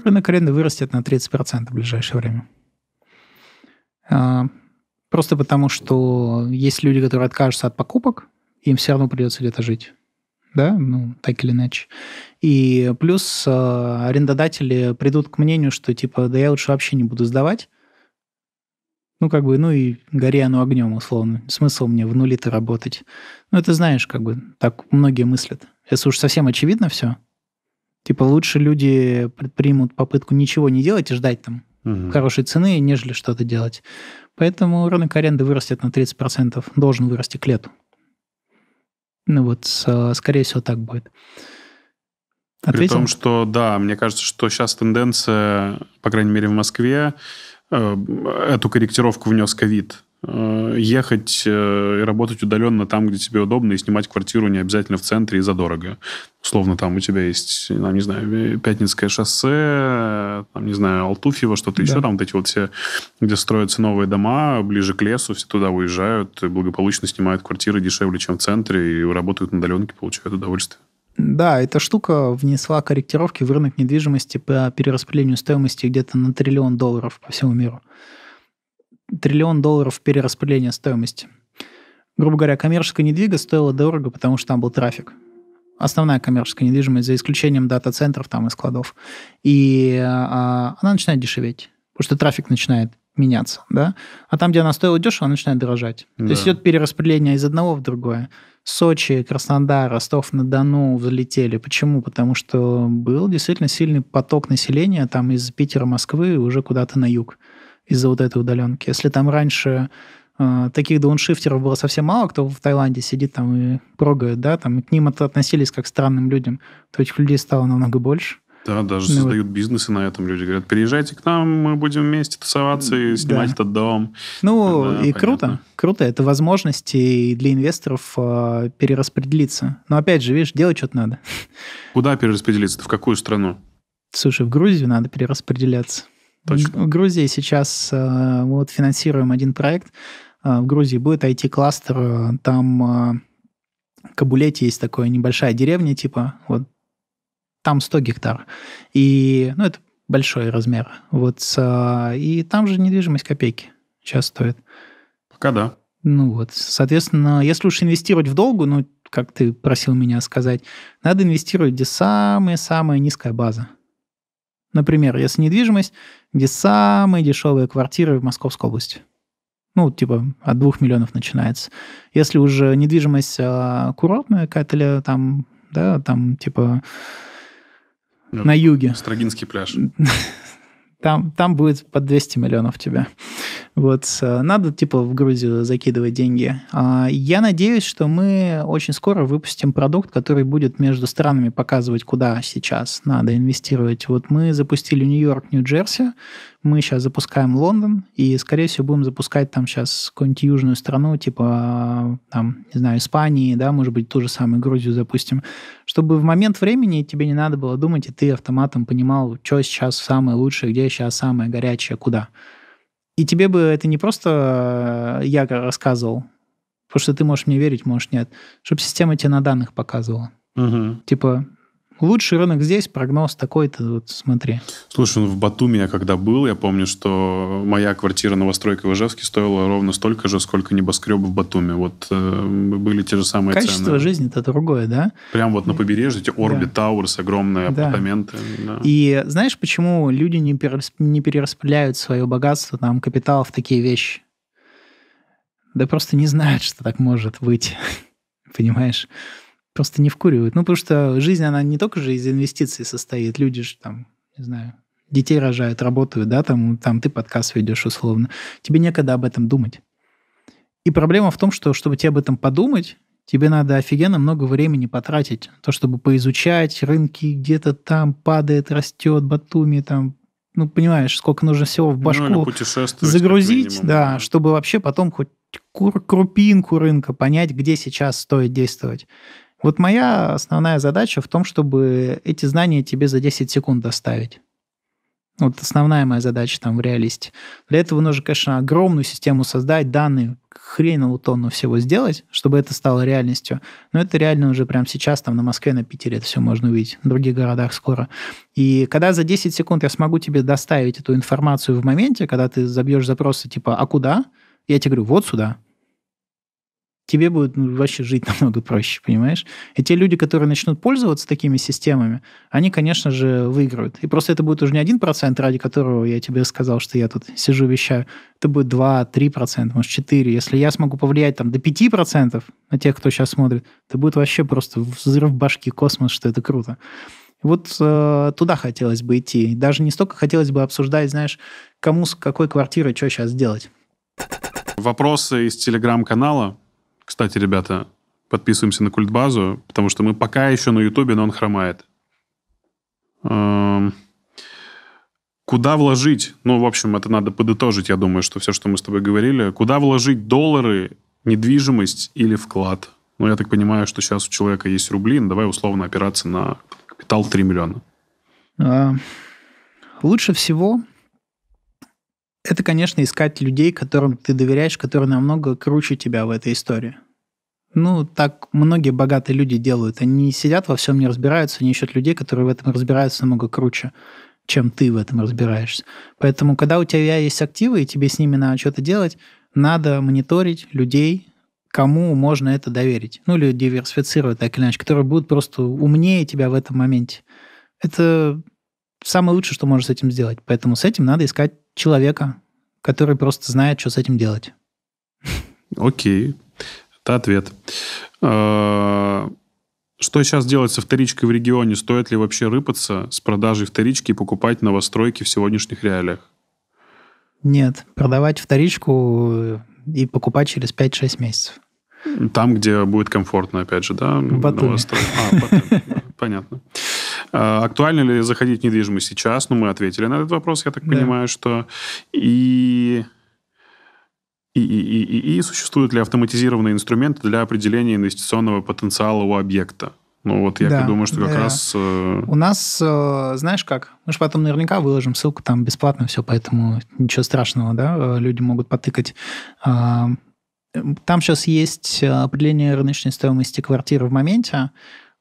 [SPEAKER 1] Рынок аренды вырастет на 30% в ближайшее время. А, просто потому, что есть люди, которые откажутся от покупок, им все равно придется где-то жить. Да, ну, так или иначе. И плюс э, арендодатели придут к мнению, что типа, да я лучше вообще не буду сдавать, ну, как бы, ну и горе оно огнем, условно. Смысл мне в нули-то работать. Ну, это знаешь, как бы, так многие мыслят. это уж совсем очевидно все, типа лучше люди предпримут попытку ничего не делать и ждать там угу. хорошей цены, нежели что-то делать. Поэтому рынок аренды вырастет на 30%, должен вырасти к лету. Ну вот, скорее всего, так будет. Ответим? При том,
[SPEAKER 2] что, да, мне кажется, что сейчас тенденция, по крайней мере, в Москве, Э, эту корректировку внес ковид. Э, ехать э, и работать удаленно там, где тебе удобно, и снимать квартиру не обязательно в центре и задорого. Условно, там у тебя есть, там, не знаю, Пятницкое шоссе, там, не знаю, Алтуфьево, что-то да. еще, там вот эти вот все, где строятся новые дома, ближе к лесу, все туда уезжают, и благополучно снимают квартиры дешевле, чем в центре, и работают на удаленке, получают удовольствие.
[SPEAKER 1] Да, эта штука внесла корректировки в рынок недвижимости по перераспределению стоимости где-то на триллион долларов по всему миру. Триллион долларов перераспределения стоимости. Грубо говоря, коммерческая недвига стоила дорого, потому что там был трафик. Основная коммерческая недвижимость, за исключением дата-центров там и складов. И э, а, она начинает дешеветь, потому что трафик начинает меняться, да? А там, где она стоила дешево, она начинает дорожать. Да. То есть идет перераспределение из одного в другое. Сочи, Краснодар, Ростов-на-Дону взлетели. Почему? Потому что был действительно сильный поток населения там из Питера, Москвы уже куда-то на юг из-за вот этой удаленки. Если там раньше э, таких дауншифтеров было совсем мало, кто в Таиланде сидит там и прогает, да, там и к ним это относились как к странным людям, то этих людей стало намного больше.
[SPEAKER 2] Да, даже ну, создают вот. бизнесы на этом. Люди говорят, переезжайте к нам, мы будем вместе тусоваться и снимать да. этот дом.
[SPEAKER 1] Ну, да, и понятно. круто. Круто. Это возможности и для инвесторов э, перераспределиться. Но опять же, видишь, делать что-то надо.
[SPEAKER 2] Куда перераспределиться? То В какую страну?
[SPEAKER 1] Слушай, в Грузию надо перераспределяться. Точно. В Грузии сейчас э, вот финансируем один проект. Э, в Грузии будет IT-кластер. Там... Э, Кабулете есть такая небольшая деревня, типа, вот там 100 гектар. И, ну, это большой размер. Вот, а, и там же недвижимость копейки сейчас стоит. Пока да. Ну вот, соответственно, если уж инвестировать в долгу, ну, как ты просил меня сказать, надо инвестировать, где самая-самая низкая база. Например, если недвижимость, где самые дешевые квартиры в Московской области. Ну, типа от двух миллионов начинается. Если уже недвижимость а, курортная какая-то, там, да, там типа
[SPEAKER 2] ну, на юге. Строгинский пляж. [laughs]
[SPEAKER 1] Там, там будет по 200 миллионов тебя. Вот, э, надо, типа, в Грузию закидывать деньги. А, я надеюсь, что мы очень скоро выпустим продукт, который будет между странами показывать, куда сейчас надо инвестировать. Вот мы запустили Нью-Йорк, Нью-Джерси, мы сейчас запускаем Лондон, и, скорее всего, будем запускать там сейчас какую-нибудь южную страну, типа, там, не знаю, Испании, да, может быть, ту же самую Грузию запустим, чтобы в момент времени тебе не надо было думать, и ты автоматом понимал, что сейчас самое лучшее, где сейчас самое горячее, куда. И тебе бы это не просто э, я рассказывал, потому что ты можешь мне верить, можешь нет, чтобы система тебе на данных показывала. Угу. Типа, лучший рынок здесь, прогноз такой-то, вот смотри.
[SPEAKER 2] Слушай, ну в Батуми я когда был, я помню, что моя квартира новостройка в Ижевске стоила ровно столько же, сколько небоскреб в Батуми. Вот э, были те же самые Качество цены. Качество
[SPEAKER 1] жизни-то другое, да?
[SPEAKER 2] Прям вот на побережье эти Orbit да. Тауэрс, огромные да. апартаменты. Да. И
[SPEAKER 1] знаешь, почему люди не, перерасп... не перераспределяют свое богатство, там, капитал в такие вещи? Да просто не знают, что так может быть. [laughs] Понимаешь? просто не вкуривают. Ну, потому что жизнь, она не только же из инвестиций состоит. Люди же там, не знаю, детей рожают, работают, да, там, там ты подкаст ведешь условно. Тебе некогда об этом думать. И проблема в том, что чтобы тебе об этом подумать, тебе надо офигенно много времени потратить. То, чтобы поизучать рынки, где-то там падает, растет, Батуми, там, ну, понимаешь, сколько нужно всего в ну, башку ну,
[SPEAKER 2] загрузить,
[SPEAKER 1] да, чтобы вообще потом хоть крупинку рынка понять, где сейчас стоит действовать. Вот моя основная задача в том, чтобы эти знания тебе за 10 секунд доставить. Вот основная моя задача там в реалисте. Для этого нужно, конечно, огромную систему создать, данные, хреново тонну всего сделать, чтобы это стало реальностью. Но это реально уже прямо сейчас, там на Москве, на Питере это все можно увидеть, в других городах скоро. И когда за 10 секунд я смогу тебе доставить эту информацию в моменте, когда ты забьешь запросы типа «А куда?», я тебе говорю «Вот сюда» тебе будет ну, вообще жить [laughs] намного проще, понимаешь? И те люди, которые начнут пользоваться такими системами, они, конечно же, выиграют. И просто это будет уже не один процент, ради которого я тебе сказал, что я тут сижу, вещаю. Это будет 2, 3%, может, 4. Если я смогу повлиять там до 5% на тех, кто сейчас смотрит, это будет вообще просто взрыв башки космос, что это круто. Вот э, туда хотелось бы идти. Даже не столько хотелось бы обсуждать, знаешь, кому с какой квартирой что сейчас делать.
[SPEAKER 2] Вопросы из телеграм-канала кстати, ребята, подписываемся на культбазу, потому что мы пока еще на Ютубе, но он хромает. Эм, куда вложить? Ну, в общем, это надо подытожить, я думаю, что все, что мы с тобой говорили. Куда вложить доллары, недвижимость или вклад? Ну, я так понимаю, что сейчас у человека есть рубли, ну, давай условно опираться на капитал 3 миллиона.
[SPEAKER 1] А, лучше всего это, конечно, искать людей, которым ты доверяешь, которые намного круче тебя в этой истории. Ну, так многие богатые люди делают. Они сидят во всем не разбираются, они ищут людей, которые в этом разбираются намного круче, чем ты в этом разбираешься. Поэтому, когда у тебя есть активы, и тебе с ними надо что-то делать, надо мониторить людей, кому можно это доверить. Ну, или диверсифицировать так или иначе, которые будут просто умнее тебя в этом моменте. Это самое лучшее, что можешь с этим сделать. Поэтому с этим надо искать человека, который просто знает, что с этим делать.
[SPEAKER 2] Окей. Это ответ. А, что сейчас делать со вторичкой в регионе? Стоит ли вообще рыпаться с продажей вторички и покупать новостройки в сегодняшних реалиях?
[SPEAKER 1] Нет, продавать вторичку и покупать через 5-6 месяцев.
[SPEAKER 2] Там, где будет комфортно, опять же, да? Батуми. А, Батуми. Понятно. А, Актуально ли заходить в недвижимость сейчас? Ну, мы ответили на этот вопрос, я так да. понимаю, что... И... И, и, и, и, и существуют ли автоматизированные инструменты для определения инвестиционного потенциала у объекта? Ну вот я да, думаю, что как да. раз... Э... У
[SPEAKER 1] нас, э, знаешь как, мы же потом наверняка выложим ссылку, там бесплатно все, поэтому ничего страшного, да, э, люди могут потыкать. А, э, там сейчас есть определение рыночной стоимости квартиры в моменте,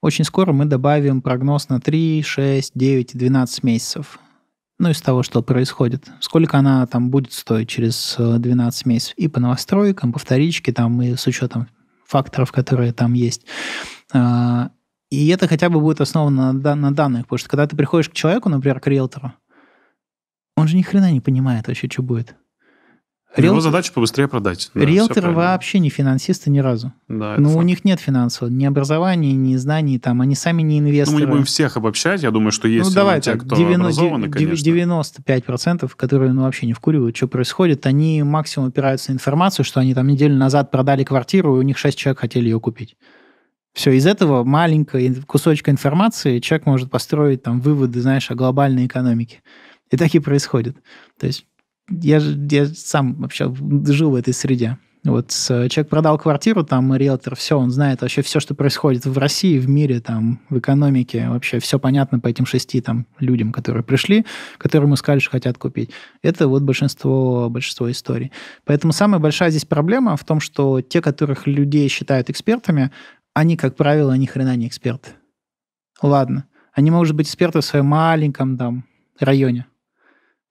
[SPEAKER 1] очень скоро мы добавим прогноз на 3, 6, 9, 12 месяцев. Ну, из того, что происходит. Сколько она там будет стоить через 12 э, месяцев. И по новостройкам, по вторичке, там, и с учетом факторов, которые там есть. А, и это хотя бы будет основано на, данных. Потому что когда ты приходишь к человеку, например, к риэлтору, он же ни хрена не понимает вообще, что будет. Риэлтор... Его задача
[SPEAKER 2] побыстрее продать. Да, Риэлторы вообще
[SPEAKER 1] не финансисты ни разу. Да, Но ну, у них нет финансов, ни образования, ни знаний, там, они сами не инвесторы. Ну, мы не будем всех
[SPEAKER 2] обобщать, я думаю, что ну, есть ну, давай те, так, кто 90, образованы, конечно.
[SPEAKER 1] 95%, которые ну, вообще не вкуривают, что происходит, они максимум опираются на информацию, что они там неделю назад продали квартиру, и у них 6 человек хотели ее купить. Все, из этого маленького кусочка информации человек может построить там выводы, знаешь, о глобальной экономике. И так и происходит. То есть я, я сам вообще жил в этой среде. Вот человек продал квартиру, там риэлтор, все, он знает вообще все, что происходит в России, в мире, там, в экономике, вообще все понятно по этим шести там людям, которые пришли, которые ему сказали, что хотят купить. Это вот большинство, большинство историй. Поэтому самая большая здесь проблема в том, что те, которых людей считают экспертами, они, как правило, ни хрена не эксперты. Ладно. Они, могут быть, эксперты в своем маленьком там районе,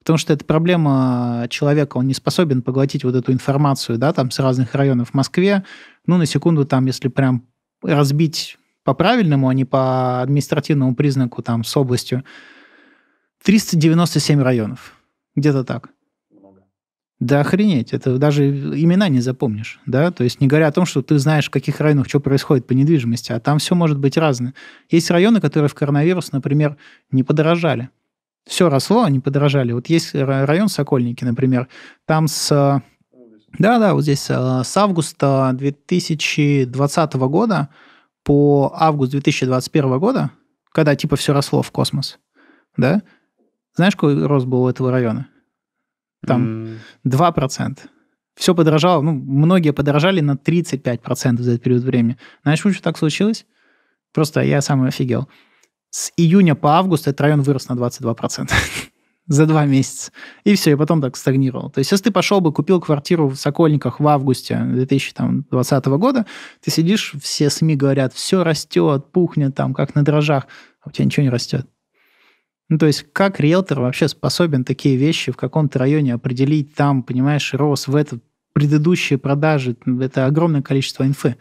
[SPEAKER 1] потому что это проблема человека, он не способен поглотить вот эту информацию, да, там с разных районов в Москве, ну, на секунду там, если прям разбить по правильному, а не по административному признаку там с областью, 397 районов, где-то так. Да охренеть, это даже имена не запомнишь, да, то есть не говоря о том, что ты знаешь, в каких районах что происходит по недвижимости, а там все может быть разное. Есть районы, которые в коронавирус, например, не подорожали, все росло, они подорожали. Вот есть район Сокольники, например, там с... Да-да, вот здесь э, с августа 2020 года по август 2021 года, когда типа все росло в космос, да, знаешь, какой рост был у этого района? Там mm. 2%. Все подорожало, ну, многие подорожали на 35% за этот период времени. Знаешь, почему так случилось? Просто я сам офигел. С июня по август этот район вырос на 22% [laughs] за два месяца. И все, и потом так стагнировал. То есть, если ты пошел бы, купил квартиру в Сокольниках в августе 2020 года, ты сидишь, все СМИ говорят, все растет, пухнет там, как на дрожжах, а у тебя ничего не растет. Ну, то есть, как риэлтор вообще способен такие вещи в каком-то районе определить там, понимаешь, рост в этот предыдущие продажи, это огромное количество инфы.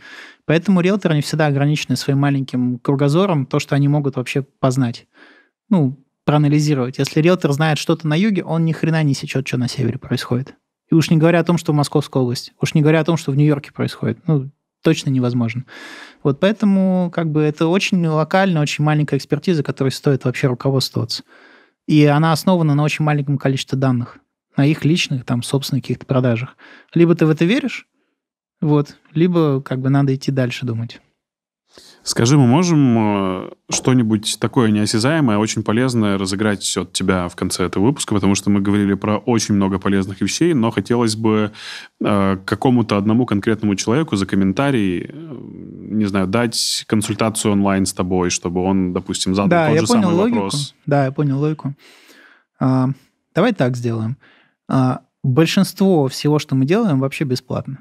[SPEAKER 1] Поэтому риэлторы не всегда ограничены своим маленьким кругозором, то, что они могут вообще познать. Ну, проанализировать. Если риэлтор знает что-то на юге, он ни хрена не сечет, что на севере происходит. И уж не говоря о том, что в Московской области, уж не говоря о том, что в Нью-Йорке происходит. Ну, точно невозможно. Вот поэтому как бы это очень локальная, очень маленькая экспертиза, которой стоит вообще руководствоваться. И она основана на очень маленьком количестве данных на их личных, там, собственных каких-то продажах. Либо ты в это веришь, вот, либо как бы надо идти дальше думать.
[SPEAKER 2] Скажи, мы можем э, что-нибудь такое неосязаемое, очень полезное разыграть от тебя в конце этого выпуска, потому что мы говорили про очень много полезных вещей, но хотелось бы э, какому-то одному конкретному человеку за комментарий, э, не знаю, дать консультацию онлайн с тобой, чтобы он, допустим, задал да, тот я же понял самый логику. вопрос.
[SPEAKER 1] Да, я понял логику. А, давай так сделаем. А, большинство всего, что мы делаем, вообще бесплатно.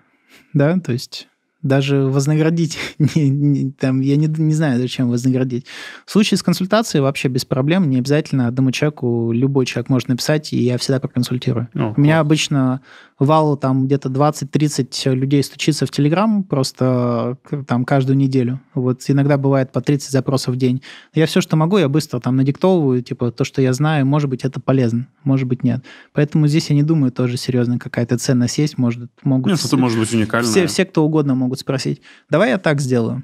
[SPEAKER 1] Да, то есть даже вознаградить, [laughs] не, не, там, я не, не знаю, зачем вознаградить. В случае с консультацией вообще без проблем, не обязательно одному человеку, любой человек может написать, и я всегда проконсультирую. О, У меня обычно вал там где-то 20-30 людей стучится в Телеграм просто э, там каждую неделю. Вот иногда бывает по 30 запросов в день. Я все, что могу, я быстро там надиктовываю, типа то, что я знаю, может быть, это полезно, может быть, нет. Поэтому здесь я не думаю тоже серьезно, какая-то ценность есть, может, могут... нет что-то может быть уникальное. Все, все, кто угодно могут спросить. Давай я так сделаю.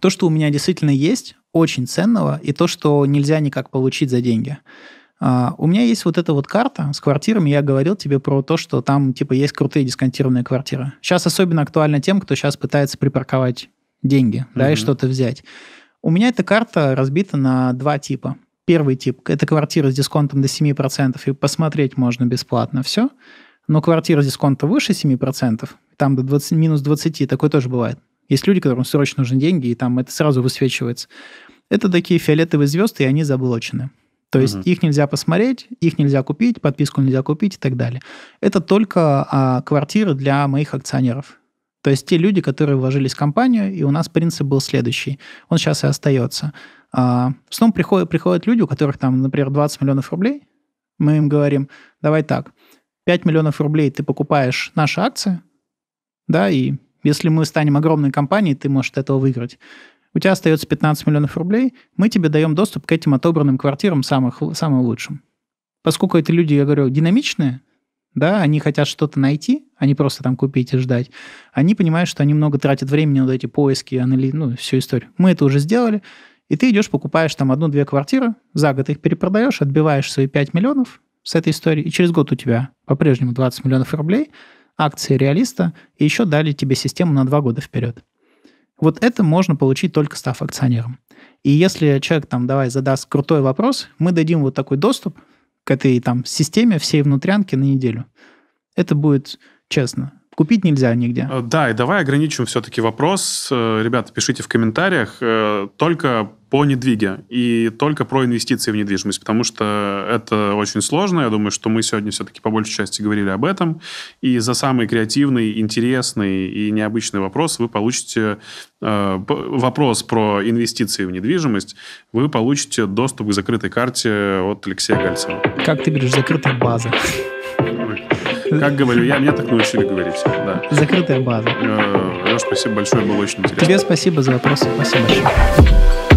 [SPEAKER 1] То, что у меня действительно есть, очень ценного, и то, что нельзя никак получить за деньги – а, у меня есть вот эта вот карта с квартирами. Я говорил тебе про то, что там типа есть крутые дисконтированные квартиры. Сейчас особенно актуально тем, кто сейчас пытается припарковать деньги, mm-hmm. да, и что-то взять. У меня эта карта разбита на два типа. Первый тип – это квартира с дисконтом до 7%, и посмотреть можно бесплатно все. Но квартира с дисконтом выше 7%, там до 20, минус 20, такое тоже бывает. Есть люди, которым срочно нужны деньги, и там это сразу высвечивается. Это такие фиолетовые звезды, и они заблочены. То есть угу. их нельзя посмотреть, их нельзя купить, подписку нельзя купить и так далее. Это только а, квартиры для моих акционеров. То есть те люди, которые вложились в компанию, и у нас принцип был следующий. Он сейчас и остается. А, в основном приходят, приходят люди, у которых там, например, 20 миллионов рублей. Мы им говорим, давай так, 5 миллионов рублей ты покупаешь наши акции, да, и если мы станем огромной компанией, ты можешь от этого выиграть у тебя остается 15 миллионов рублей, мы тебе даем доступ к этим отобранным квартирам самых, самым лучшим. Поскольку эти люди, я говорю, динамичные, да, они хотят что-то найти, а не просто там купить и ждать. Они понимают, что они много тратят времени на эти поиски, анализ, ну, всю историю. Мы это уже сделали, и ты идешь, покупаешь там одну-две квартиры, за год их перепродаешь, отбиваешь свои 5 миллионов с этой истории, и через год у тебя по-прежнему 20 миллионов рублей, акции реалиста, и еще дали тебе систему на два года вперед. Вот это можно получить только став акционером. И если человек там, давай, задаст крутой вопрос, мы дадим вот такой доступ к этой там системе всей внутрянки на неделю. Это будет честно купить нельзя нигде.
[SPEAKER 2] Э, да, и давай ограничим все-таки вопрос. Э, ребята, пишите в комментариях э, только по недвиге и только про инвестиции в недвижимость, потому что это очень сложно. Я думаю, что мы сегодня все-таки по большей части говорили об этом. И за самый креативный, интересный и необычный вопрос вы получите э, вопрос про инвестиции в недвижимость, вы получите доступ к закрытой карте от Алексея Гальцева.
[SPEAKER 1] Как ты говоришь, закрытая база.
[SPEAKER 2] Как говорю я, мне так научили говорить. Да.
[SPEAKER 1] Закрытая база.
[SPEAKER 2] Э, Леш, спасибо большое, было очень интересно. Тебе
[SPEAKER 1] спасибо за вопросы, спасибо большое.